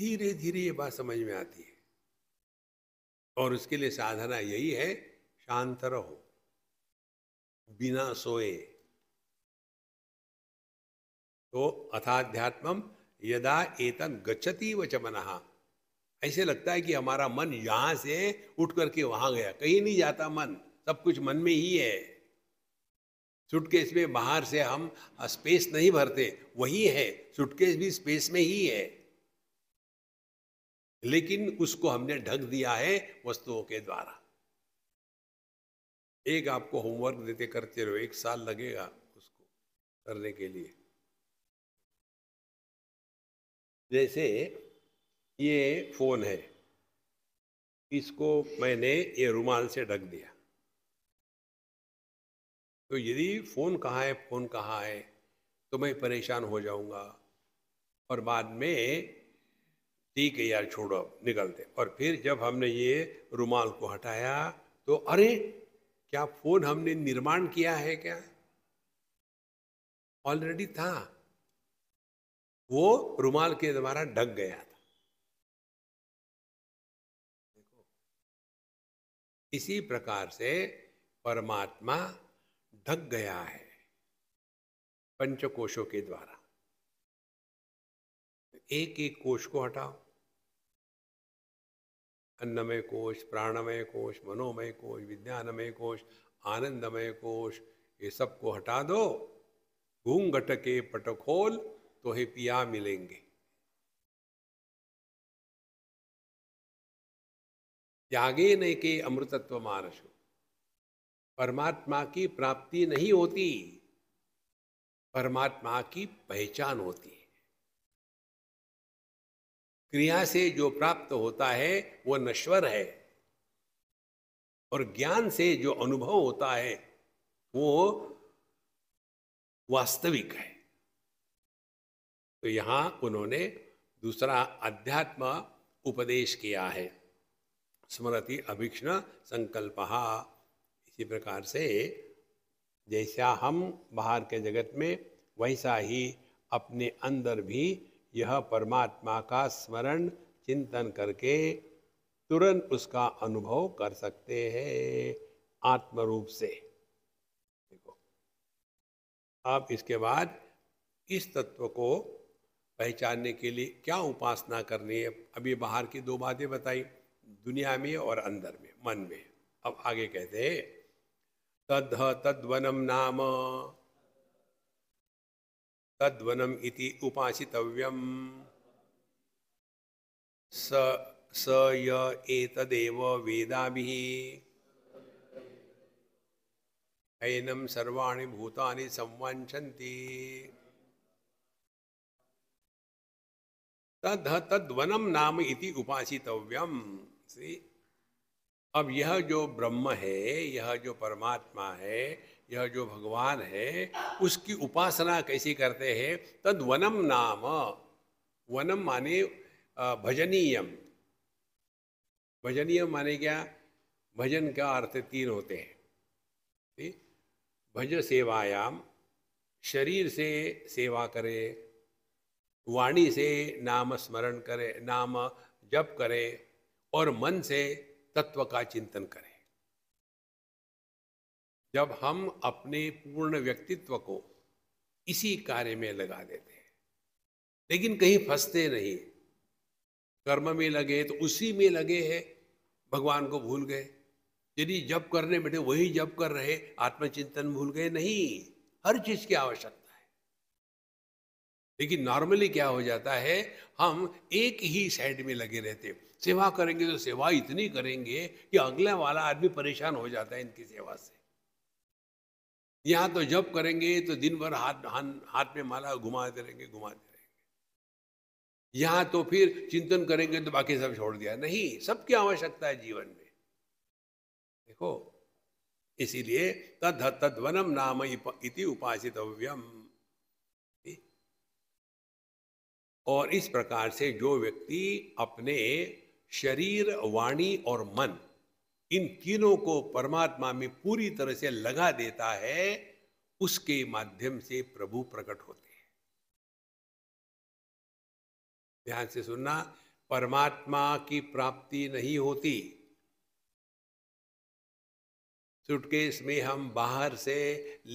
धीरे धीरे ये बात समझ में आती है और उसके लिए साधना यही है शांत रहो बिना सोए तो अथाध्यात्मम यदा तक गच्छति व चमनहा ऐसे लगता है कि हमारा मन यहां से उठ करके वहां गया कहीं नहीं जाता मन सब कुछ मन में ही है सुटकेस में बाहर से हम स्पेस नहीं भरते वही है सुटकेस भी स्पेस में ही है लेकिन उसको हमने ढक दिया है वस्तुओं के द्वारा एक आपको होमवर्क देते करते रहो एक साल लगेगा उसको करने के लिए जैसे ये फोन है इसको मैंने ये रुमाल से ढक दिया तो यदि फोन कहाँ है फोन कहाँ है तो मैं परेशान हो जाऊंगा और बाद में ठीक है यार छोड़ो अब निकलते और फिर जब हमने ये रुमाल को हटाया तो अरे क्या फोन हमने निर्माण किया है क्या ऑलरेडी था वो रुमाल के द्वारा ढक गया था देखो इसी प्रकार से परमात्मा ढक गया है पंचकोशों के द्वारा एक एक कोश को हटाओ अन्नमय कोश प्राणमय कोश मनोमय कोश विज्ञानमय कोश आनंदमय कोश ये सब को हटा दो घूंघट के पट खोल तो हे पिया मिलेंगे त्यागे न के अमृतत्व मानसो परमात्मा की प्राप्ति नहीं होती परमात्मा की पहचान होती है क्रिया से जो प्राप्त होता है वो नश्वर है और ज्ञान से जो अनुभव होता है वो वास्तविक है तो यहाँ उन्होंने दूसरा अध्यात्म उपदेश किया है स्मृति अभिक्षण संकल्प इसी प्रकार से जैसा हम बाहर के जगत में वैसा ही अपने अंदर भी यह परमात्मा का स्मरण चिंतन करके तुरंत उसका अनुभव कर सकते हैं आत्मरूप से देखो अब इसके बाद इस तत्व को पहचानने के लिए क्या उपासना करनी है अभी बाहर की दो बातें बताई दुनिया में और अंदर में मन में अब आगे कहते हैं तद तद्वनम नाम तद्वनम इति उपासितव्यम स स य एतदेव वेदाभिः ऐनं सर्वाणि भूतानि संवाञ्छन्ति तद तद्वनम नाम इति उपासितव्यम अब यह जो ब्रह्म है यह जो परमात्मा है यह जो भगवान है उसकी उपासना कैसी करते हैं तद वनम नाम वनम माने भजनीयम भजनीयम माने क्या भजन का अर्थ तीन होते हैं भज सेवायाम शरीर से सेवा करे वाणी से नाम स्मरण करे नाम जप करे और मन से तत्व का चिंतन करे जब हम अपने पूर्ण व्यक्तित्व को इसी कार्य में लगा देते हैं लेकिन कहीं फंसते नहीं कर्म में लगे तो उसी में लगे हैं भगवान को भूल गए यदि जब करने बैठे वही जब कर रहे आत्मचिंतन भूल गए नहीं हर चीज की आवश्यकता है लेकिन नॉर्मली क्या हो जाता है हम एक ही साइड में लगे रहते सेवा करेंगे तो सेवा इतनी करेंगे कि अगला वाला आदमी परेशान हो जाता है इनकी सेवा से यहाँ तो जब करेंगे तो दिन भर हाथ हाथ में माला घुमाते रहेंगे घुमाते रहेंगे यहाँ तो फिर चिंतन करेंगे तो बाकी सब छोड़ दिया नहीं सबकी आवश्यकता है जीवन में देखो इसीलिए तद तद्वनम नाम इति उपासितव्यम और इस प्रकार से जो व्यक्ति अपने शरीर वाणी और मन इन तीनों को परमात्मा में पूरी तरह से लगा देता है उसके माध्यम से प्रभु प्रकट होते हैं ध्यान से सुनना परमात्मा की प्राप्ति नहीं होती सूटकेस में हम बाहर से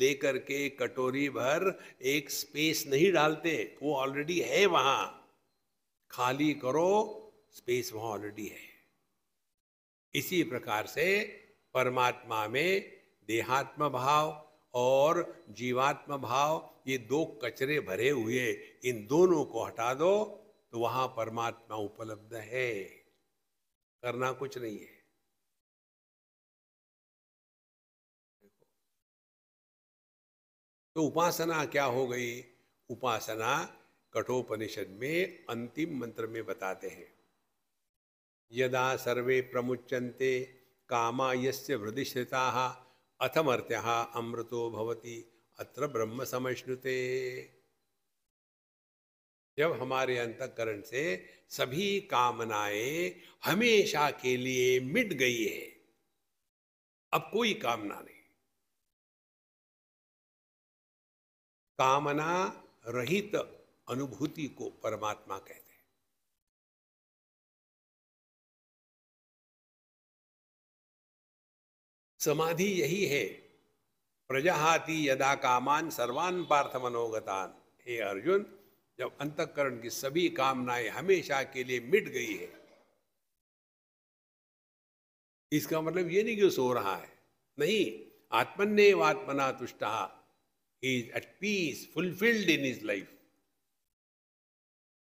लेकर के कटोरी भर एक स्पेस नहीं डालते वो ऑलरेडी है वहां खाली करो स्पेस वहां ऑलरेडी है इसी प्रकार से परमात्मा में देहात्म भाव और जीवात्म भाव ये दो कचरे भरे हुए इन दोनों को हटा दो तो वहां परमात्मा उपलब्ध है करना कुछ नहीं है तो उपासना क्या हो गई उपासना कठोपनिषद में अंतिम मंत्र में बताते हैं यदा सर्वे प्रमुच्यन्ते कामा यस्य हृदि अथमर्त्यः अमृतो भवति अत्र ब्रह्म समश्नुते जब हमारे अंतकरण से सभी कामनाएं हमेशा के लिए मिट गई है अब कोई कामना नहीं कामना रहित अनुभूति को परमात्मा कहते समाधि यही है प्रजाहाति यदा कामान सर्वान पार्थ मनोगतान हे अर्जुन जब अंतकरण की सभी कामनाएं हमेशा के लिए मिट गई है इसका मतलब ये नहीं कि सो रहा है नहीं ने वात्मना तुष्ट is at peace fulfilled in his life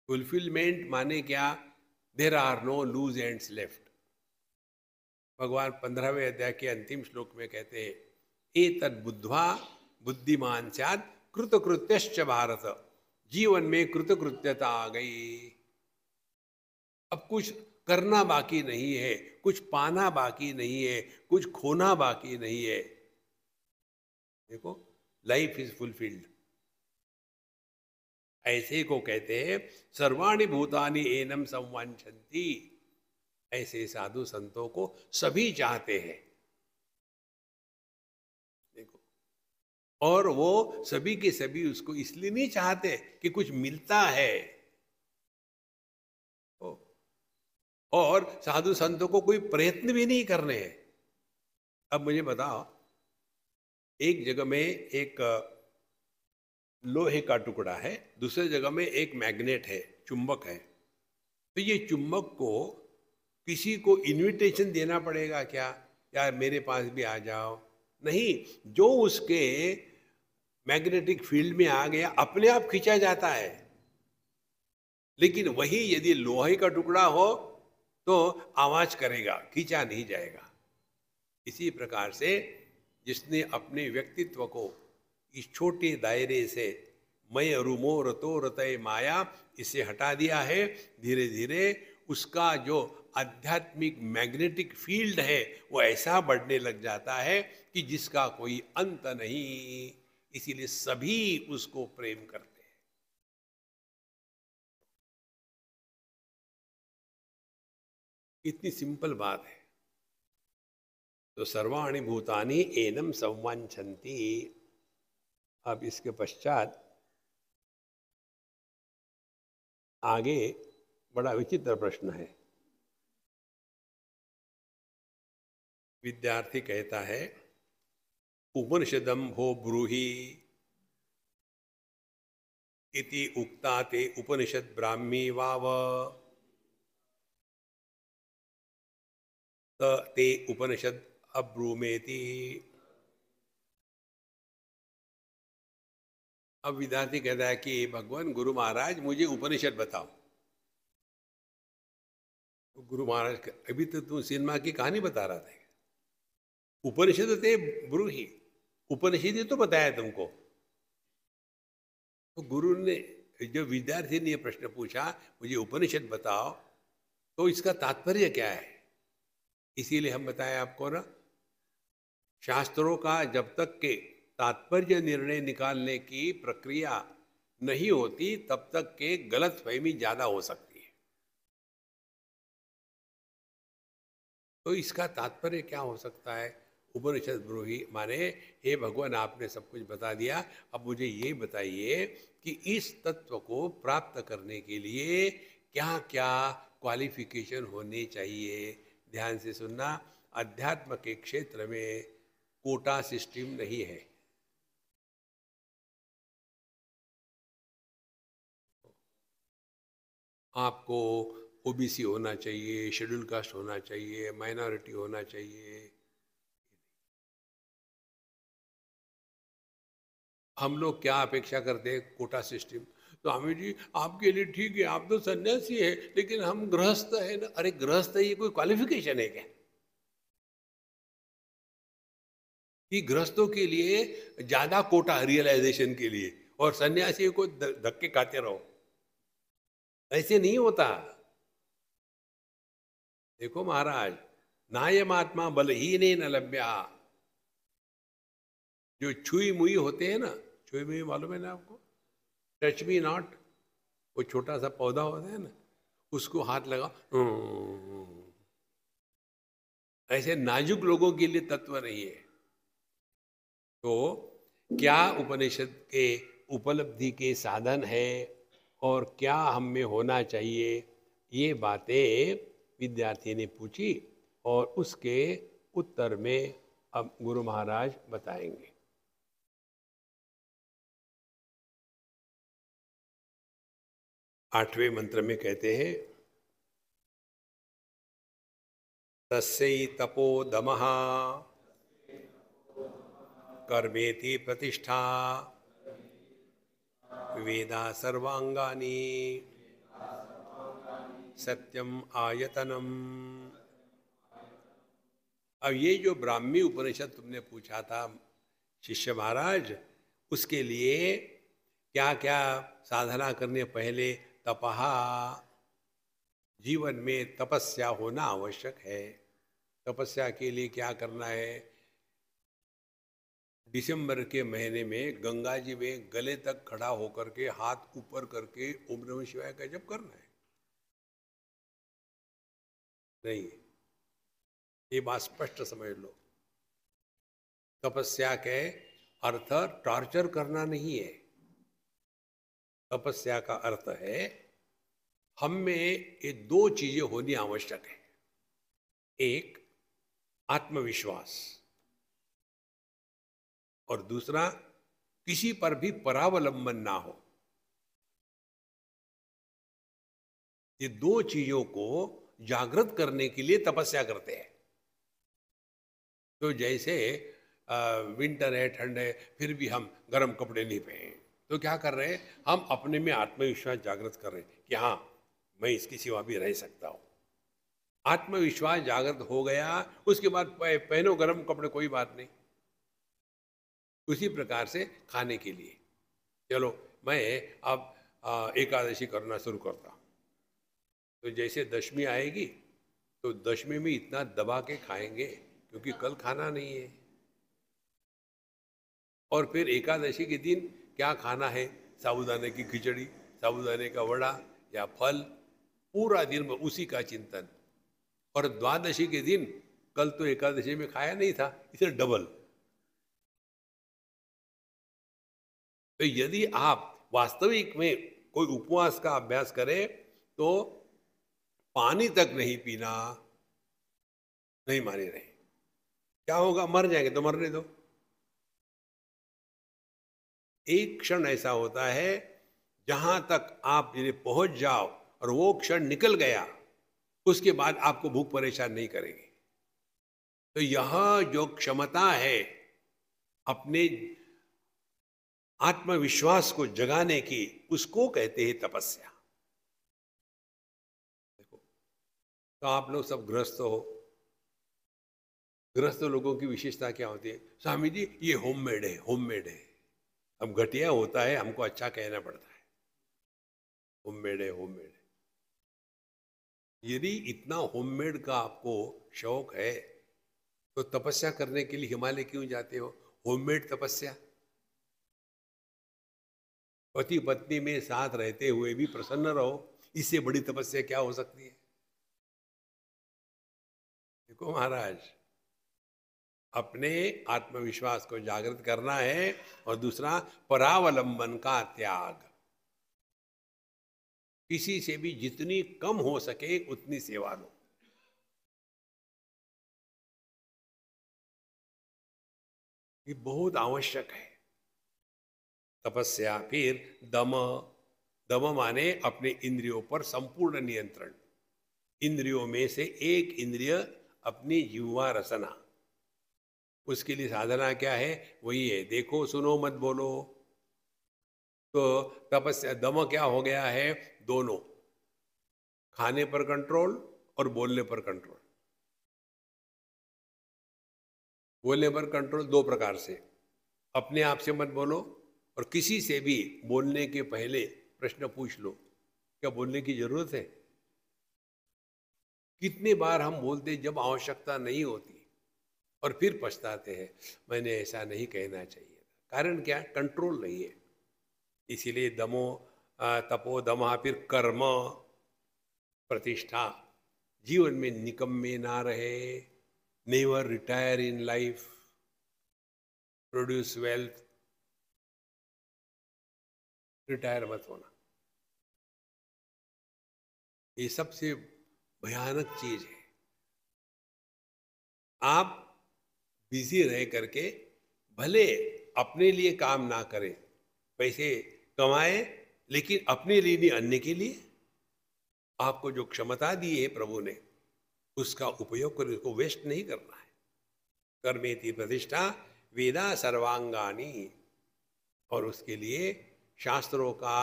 fulfilment माने क्या there are no loose ends left भगवान पंद्रहवें अध्याय के अंतिम श्लोक में कहते हैं ए तद बुद्धवा बुद्धिमान सद कृतकृत्यश्च भारत जीवन में कृतकृत्यता आ गई अब कुछ करना बाकी नहीं है कुछ पाना बाकी नहीं है कुछ खोना बाकी नहीं है देखो लाइफ इज फुलफिल्ड ऐसे को कहते हैं सर्वाणी भूतानी एनम संवांछती ऐसे साधु संतों को सभी चाहते हैं देखो और वो सभी के सभी उसको इसलिए नहीं चाहते कि कुछ मिलता है और साधु संतों को कोई प्रयत्न भी नहीं करने हैं अब मुझे बताओ एक जगह में एक लोहे का टुकड़ा है दूसरे जगह में एक मैग्नेट है चुंबक है तो ये चुंबक को किसी को इनविटेशन देना पड़ेगा क्या या मेरे पास भी आ जाओ नहीं जो उसके मैग्नेटिक फील्ड में आ गया अपने आप खींचा जाता है लेकिन वही यदि लोहे का टुकड़ा हो तो आवाज करेगा खींचा नहीं जाएगा इसी प्रकार से जिसने अपने व्यक्तित्व को इस छोटे दायरे से मय रुमो रतो रतय माया इसे हटा दिया है धीरे धीरे उसका जो आध्यात्मिक मैग्नेटिक फील्ड है वो ऐसा बढ़ने लग जाता है कि जिसका कोई अंत नहीं इसीलिए सभी उसको प्रेम करते हैं इतनी सिंपल बात है तो सर्वाणी भूतानी एनम संवांछती अब इसके पश्चात आगे बड़ा विचित्र प्रश्न है विद्यार्थी कहता है उपनिषदम हो ब्रूही इति उक्ता ते उपनिषद ब्राह्मी वाव ते उपनिषद अब्रूमेति अब विद्यार्थी कहता है कि भगवान गुरु महाराज मुझे उपनिषद बताओ तो गुरु महाराज अभी तो तू सिनेमा की कहानी बता रहा था उपनिषद ते ब्रूही उपनिषद ही तो बताया तुमको तो गुरु ने जो विद्यार्थी ने यह प्रश्न पूछा मुझे उपनिषद बताओ तो इसका तात्पर्य क्या है इसीलिए हम बताए आपको ना शास्त्रों का जब तक के तात्पर्य निर्णय निकालने की प्रक्रिया नहीं होती तब तक के गलत फहमी ज्यादा हो सकती है तो इसका तात्पर्य क्या हो सकता है उपनिषद ब्रोही माने हे भगवान आपने सब कुछ बता दिया अब मुझे ये बताइए कि इस तत्व को प्राप्त करने के लिए क्या क्या क्वालिफिकेशन होनी चाहिए ध्यान से सुनना अध्यात्म के क्षेत्र में कोटा सिस्टम नहीं है आपको ओबीसी होना चाहिए शेड्यूल कास्ट होना चाहिए माइनॉरिटी होना चाहिए हम लोग क्या अपेक्षा करते हैं कोटा सिस्टम स्वामी तो जी आपके लिए ठीक है आप तो सन्यासी है लेकिन हम गृहस्थ है ना अरे गृहस्थ ये कोई क्वालिफिकेशन है क्या कि गृहस्थों के लिए ज्यादा कोटा रियलाइजेशन के लिए और सन्यासी को धक्के खाते रहो ऐसे नहीं होता देखो महाराज नायमात्मा नहीं न लभ्या जो छुई मुई होते हैं ना चूहे में मालूम है ना आपको टच मी नॉट वो छोटा सा पौधा होता है ना उसको हाथ लगा ऐसे नाजुक लोगों के लिए तत्व नहीं है तो क्या उपनिषद के उपलब्धि के साधन है और क्या हम में होना चाहिए ये बातें विद्यार्थी ने पूछी और उसके उत्तर में अब गुरु महाराज बताएंगे आठवें मंत्र में कहते हैं तस्य तपो दमहा कर्मेति प्रतिष्ठा वेदा सर्वांगानी सत्यम आयतनम अब ये जो ब्राह्मी उपनिषद तुमने पूछा था शिष्य महाराज उसके लिए क्या क्या साधना करने पहले तपहा जीवन में तपस्या होना आवश्यक है तपस्या के लिए क्या करना है दिसंबर के महीने में गंगा जी में गले तक खड़ा होकर के हाथ ऊपर करके ओम नमः शिवाय का जब करना है नहीं ये बात स्पष्ट समझ लो तपस्या के अर्थ टॉर्चर करना नहीं है तपस्या का अर्थ है हम में ये दो चीजें होनी आवश्यक है एक आत्मविश्वास और दूसरा किसी पर भी परावलंबन ना हो ये दो चीजों को जागृत करने के लिए तपस्या करते हैं तो जैसे आ, विंटर है ठंड है फिर भी हम गर्म कपड़े नहीं पहने तो क्या कर रहे हैं हम अपने में आत्मविश्वास जागृत कर रहे हैं कि हाँ मैं इसके सिवा भी रह सकता हूँ आत्मविश्वास जागृत हो गया उसके बाद पहनो गर्म कपड़े कोई बात नहीं उसी प्रकार से खाने के लिए चलो मैं अब एकादशी करना शुरू करता हूँ तो जैसे दशमी आएगी तो दशमी में इतना दबा के खाएंगे क्योंकि कल खाना नहीं है और फिर एकादशी के दिन क्या खाना है साबुदाने की खिचड़ी साबुदाने का वड़ा या फल पूरा दिन में उसी का चिंतन और द्वादशी के दिन कल तो एकादशी में खाया नहीं था इसे डबल तो यदि आप वास्तविक में कोई उपवास का अभ्यास करें तो पानी तक नहीं पीना नहीं माने रहे क्या होगा मर जाएंगे तो मरने दो एक क्षण ऐसा होता है जहाँ तक आप इन्हें पहुँच जाओ और वो क्षण निकल गया उसके बाद आपको भूख परेशान नहीं करेगी तो यह जो क्षमता है अपने आत्मविश्वास को जगाने की उसको कहते हैं तपस्या देखो तो आप लोग सब ग्रस्त हो ग्रस्त लोगों की विशेषता क्या होती है स्वामी जी ये होममेड है होममेड है हम घटिया होता है हमको अच्छा कहना पड़ता है होम मेड है होम मेड यदि इतना होम मेड का आपको शौक है तो तपस्या करने के लिए हिमालय क्यों जाते हो होममेड तपस्या पति पत्नी में साथ रहते हुए भी प्रसन्न रहो इससे बड़ी तपस्या क्या हो सकती है देखो महाराज अपने आत्मविश्वास को जागृत करना है और दूसरा परावलंबन का त्याग किसी से भी जितनी कम हो सके उतनी सेवा लो ये बहुत आवश्यक है तपस्या फिर दम दम माने अपने इंद्रियों पर संपूर्ण नियंत्रण इंद्रियों में से एक इंद्रिय अपनी युवा रसना उसके लिए साधना क्या है वही है देखो सुनो मत बोलो तो तपस्या दम क्या हो गया है दोनों खाने पर कंट्रोल और बोलने पर कंट्रोल बोलने पर कंट्रोल दो प्रकार से अपने आप से मत बोलो और किसी से भी बोलने के पहले प्रश्न पूछ लो क्या बोलने की जरूरत है कितनी बार हम बोलते जब आवश्यकता नहीं होती और फिर पछताते हैं मैंने ऐसा नहीं कहना चाहिए कारण क्या कंट्रोल नहीं है इसीलिए दमो तपो दमा फिर कर्म प्रतिष्ठा जीवन में निकम में ना रहे never retire in life produce wealth retire मत होना ये सबसे भयानक चीज है आप बिजी रह करके भले अपने लिए काम ना करें पैसे कमाए लेकिन अपने लिए नहीं अन्य के लिए आपको जो क्षमता दी है प्रभु ने उसका उपयोग कर उसको वेस्ट नहीं करना है कर्मेति प्रतिष्ठा वेदा सर्वांगानी और उसके लिए शास्त्रों का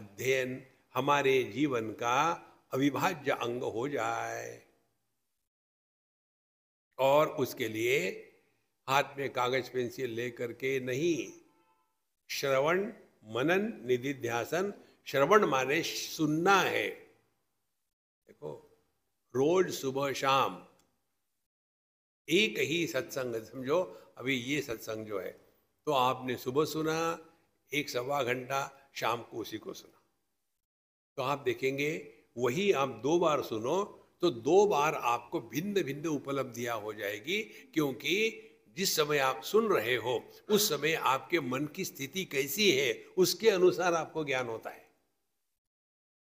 अध्ययन हमारे जीवन का अविभाज्य अंग हो जाए और उसके लिए हाथ में कागज पेंसिल लेकर के नहीं श्रवण मनन निधि ध्यासन श्रवण माने सुनना है देखो रोज सुबह शाम एक ही सत्संग समझो अभी ये सत्संग जो है तो आपने सुबह सुना एक सवा घंटा शाम को उसी को सुना तो आप देखेंगे वही आप दो बार सुनो तो दो बार आपको भिन्न भिन्न उपलब्धियां हो जाएगी क्योंकि जिस समय आप सुन रहे हो उस समय आपके मन की स्थिति कैसी है उसके अनुसार आपको ज्ञान होता है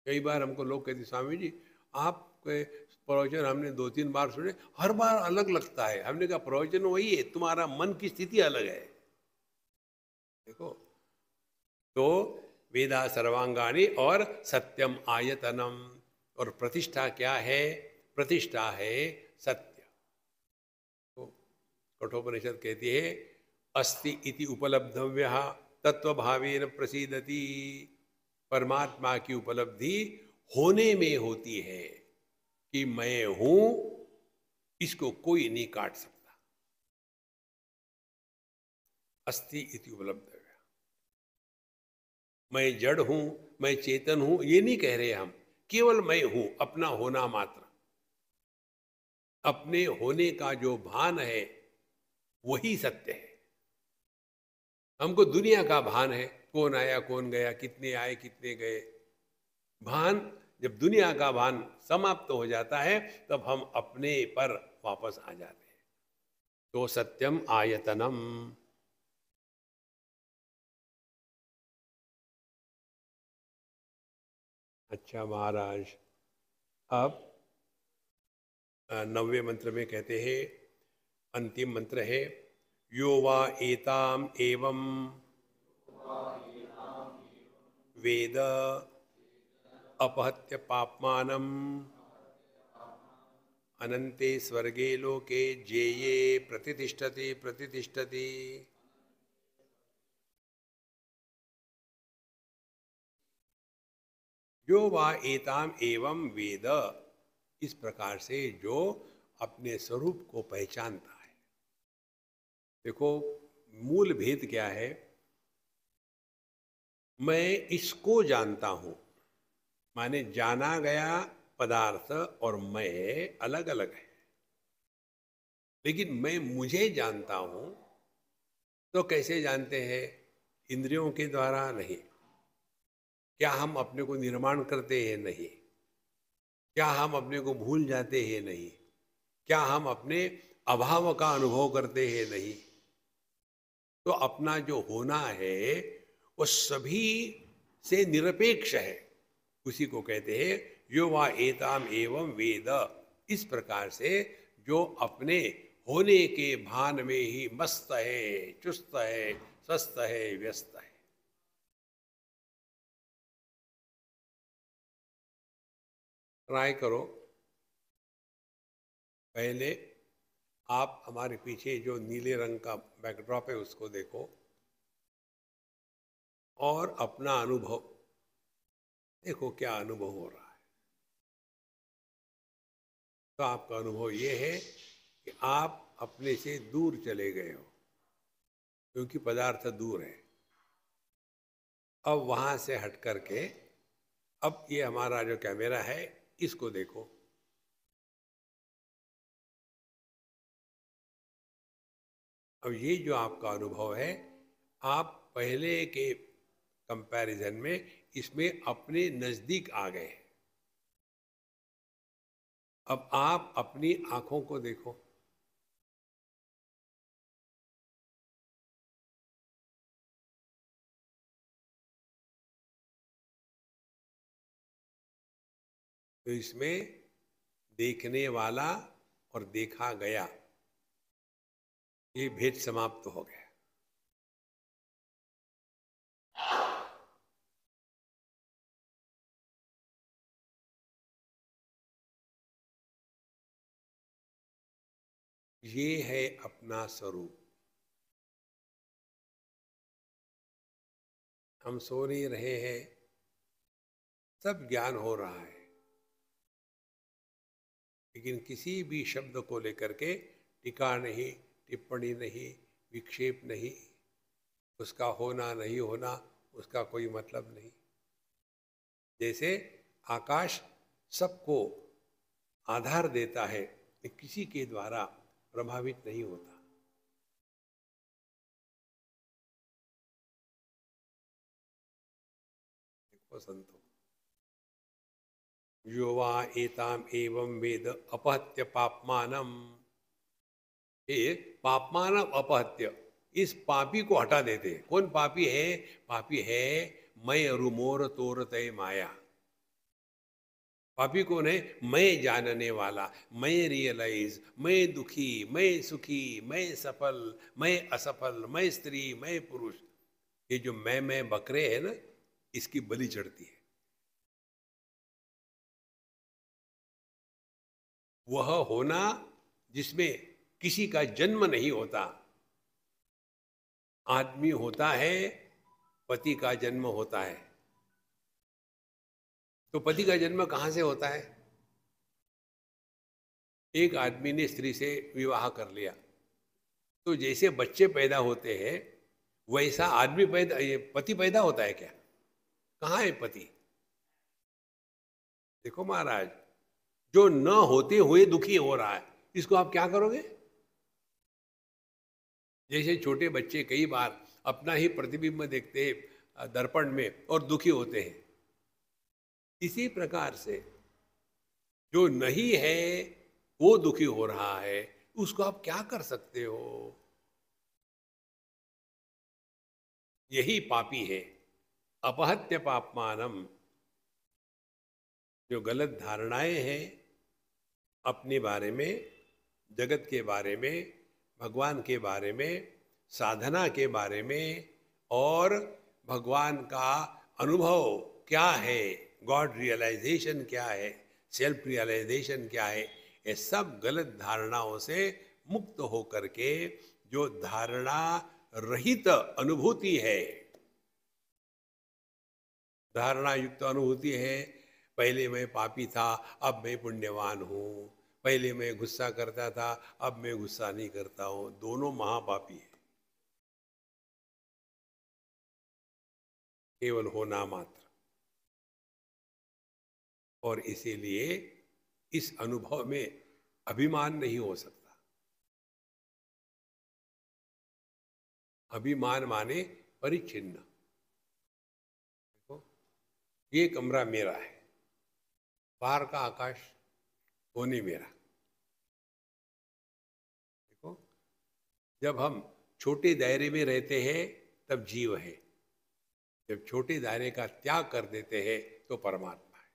कई बार हमको लोग कहते स्वामी जी आपके प्रवचन हमने दो तीन बार सुने हर बार अलग लगता है हमने कहा प्रवचन वही है तुम्हारा मन की स्थिति अलग है देखो तो वेदा सर्वांगाणी और सत्यम आयतनम और प्रतिष्ठा क्या है प्रतिष्ठा है सत्य कठोपनिषद कहती है अस्ति इति उपलब्धव्य तत्वभावेन प्रसिद्धति परमात्मा की उपलब्धि होने में होती है कि मैं हूं इसको कोई नहीं काट सकता अस्ति इति उपलब्धव्य मैं जड़ हूं मैं चेतन हूं ये नहीं कह रहे हम केवल मैं हूं अपना होना मात्र अपने होने का जो भान है वही सत्य है हमको दुनिया का भान है कौन आया कौन गया कितने आए कितने गए भान जब दुनिया का भान समाप्त तो हो जाता है तब हम अपने पर वापस आ जाते हैं तो सत्यम आयतनम अच्छा महाराज अब नवे मंत्र में कहते हैं अंतिम मंत्र है यो वा एताम एवं वेद अपहत्य पापमान अनंते स्वर्गे लोके जे ये प्रतिष्ठति प्रतिष्ठति जो वा एताम एवं वेद इस प्रकार से जो अपने स्वरूप को पहचानता देखो मूल भेद क्या है मैं इसको जानता हूं माने जाना गया पदार्थ और मैं अलग अलग है लेकिन मैं मुझे जानता हूं तो कैसे जानते हैं इंद्रियों के द्वारा नहीं क्या हम अपने को निर्माण करते हैं नहीं क्या हम अपने को भूल जाते हैं नहीं क्या हम अपने अभाव का अनुभव करते हैं नहीं तो अपना जो होना है वो सभी से निरपेक्ष है उसी को कहते हैं यो वा एताम एवं वेद इस प्रकार से जो अपने होने के भान में ही मस्त है चुस्त है स्वस्थ है व्यस्त है ट्राई करो पहले आप हमारे पीछे जो नीले रंग का बैकड्रॉप है उसको देखो और अपना अनुभव देखो क्या अनुभव हो रहा है तो आपका अनुभव ये है कि आप अपने से दूर चले गए हो क्योंकि पदार्थ दूर है अब वहाँ से हट करके अब ये हमारा जो कैमरा है इसको देखो अब ये जो आपका अनुभव है आप पहले के कंपैरिजन में इसमें अपने नज़दीक आ गए अब आप अपनी आंखों को देखो तो इसमें देखने वाला और देखा गया ये भेद समाप्त तो हो गया ये है अपना स्वरूप हम सो नहीं रहे हैं सब ज्ञान हो रहा है लेकिन किसी भी शब्द को लेकर के टिका नहीं टिप्पणी नहीं विक्षेप नहीं उसका होना नहीं होना उसका कोई मतलब नहीं जैसे आकाश सबको आधार देता है किसी के द्वारा प्रभावित नहीं होता संतो युवा एताम एवं वेद अपहत्य पापमानम ये पापमान अपहत्य इस पापी को हटा देते कौन पापी है पापी है मैं रुमोर तोर तय माया पापी कौन है मैं जानने वाला मैं रियलाइज मैं दुखी मैं सुखी मैं सफल मैं असफल मैं स्त्री मैं पुरुष ये जो मैं मैं बकरे है ना इसकी बलि चढ़ती है वह होना जिसमें किसी का जन्म नहीं होता आदमी होता है पति का जन्म होता है तो पति का जन्म कहां से होता है एक आदमी ने स्त्री से विवाह कर लिया तो जैसे बच्चे पैदा होते हैं वैसा आदमी पैदा ये पति पैदा होता है क्या कहाँ है पति देखो महाराज जो न होते हुए दुखी हो रहा है इसको आप क्या करोगे जैसे छोटे बच्चे कई बार अपना ही प्रतिबिंब देखते हैं दर्पण में और दुखी होते हैं इसी प्रकार से जो नहीं है वो दुखी हो रहा है उसको आप क्या कर सकते हो यही पापी है अपहत्य पापमानम जो गलत धारणाएं हैं अपने बारे में जगत के बारे में भगवान के बारे में साधना के बारे में और भगवान का अनुभव क्या है गॉड रियलाइजेशन क्या है सेल्फ रियलाइजेशन क्या है ये सब गलत धारणाओं से मुक्त होकर के जो धारणा रहित अनुभूति है धारणा युक्त अनुभूति है पहले मैं पापी था अब मैं पुण्यवान हूँ पहले मैं गुस्सा करता था अब मैं गुस्सा नहीं करता हूं दोनों महापापी हैं केवल होना मात्र और इसीलिए इस अनुभव में अभिमान नहीं हो सकता अभिमान माने परिचिन्न देखो ये कमरा मेरा है बाहर का आकाश वो नहीं मेरा देखो जब हम छोटे दायरे में रहते हैं तब जीव है जब छोटे दायरे का त्याग कर देते हैं तो परमात्मा है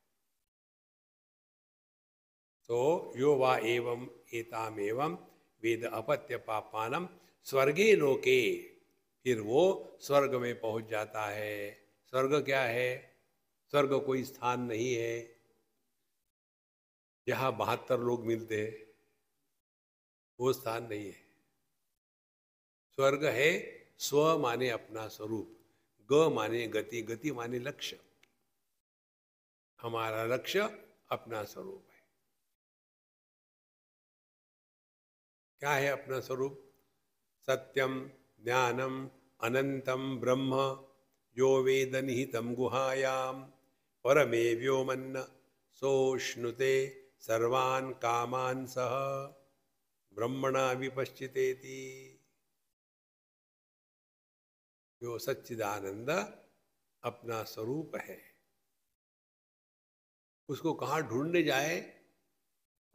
तो यो वा एवं एताम एवं वेद अपत्य पापानम स्वर्गे लोके फिर वो स्वर्ग में पहुंच जाता है स्वर्ग क्या है स्वर्ग कोई स्थान नहीं है जहाँ बहत्तर लोग मिलते हैं वो स्थान नहीं है स्वर्ग है स्व माने अपना स्वरूप ग माने गति गति माने लक्ष्य हमारा लक्ष्य अपना स्वरूप है क्या है अपना स्वरूप सत्यम ज्ञानम अनंतम ब्रह्म यो वेद निहितम गुहायाम परमे व्योमन सोष्णुते सर्वान् कामान सह ब्रह्मणा विपश्चितेति जो सच्चिदानंद अपना स्वरूप है उसको कहाँ ढूंढने जाए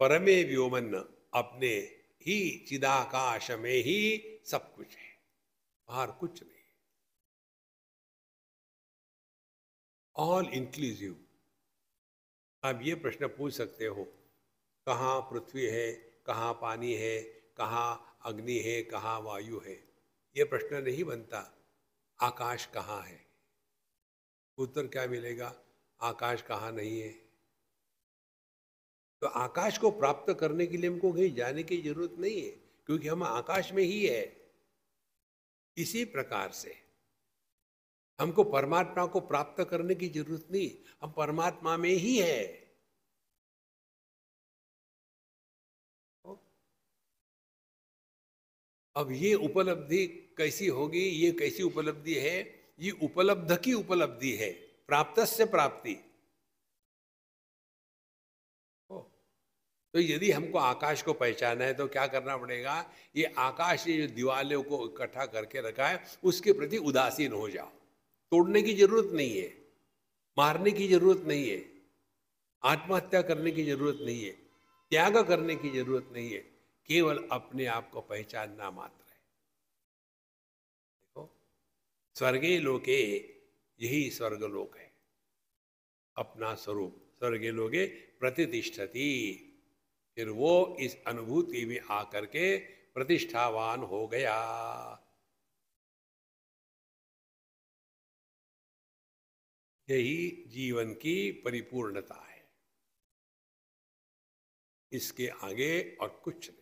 परमे व्योमन अपने ही चिदाकाश में ही सब कुछ है बाहर कुछ नहीं ऑल इंक्लूसिव आप ये प्रश्न पूछ सकते हो कहाँ पृथ्वी है कहाँ पानी है कहाँ अग्नि है कहाँ वायु है ये प्रश्न नहीं बनता आकाश कहाँ है उत्तर क्या मिलेगा आकाश कहाँ नहीं है तो आकाश को प्राप्त करने के लिए हमको कहीं जाने की जरूरत नहीं है क्योंकि हम आकाश में ही है इसी प्रकार से हमको परमात्मा को प्राप्त करने की जरूरत नहीं हम परमात्मा में ही है अब ये उपलब्धि कैसी होगी ये कैसी उपलब्धि है ये उपलब्ध की उपलब्धि है प्राप्त से प्राप्ति तो यदि हमको आकाश को पहचाना है तो क्या करना पड़ेगा ये आकाश ने जो दीवालों को इकट्ठा करके रखा है उसके प्रति उदासीन हो जाओ तोड़ने की जरूरत नहीं है मारने की जरूरत नहीं है आत्महत्या करने की जरूरत नहीं है त्याग करने की जरूरत नहीं है केवल अपने आप को पहचानना मात्र है देखो स्वर्गे लोके यही स्वर्ग लोक है अपना स्वरूप स्वर्गे लोके प्रतिष्ठती फिर वो इस अनुभूति में आकर के प्रतिष्ठावान हो गया यही जीवन की परिपूर्णता है इसके आगे और कुछ नहीं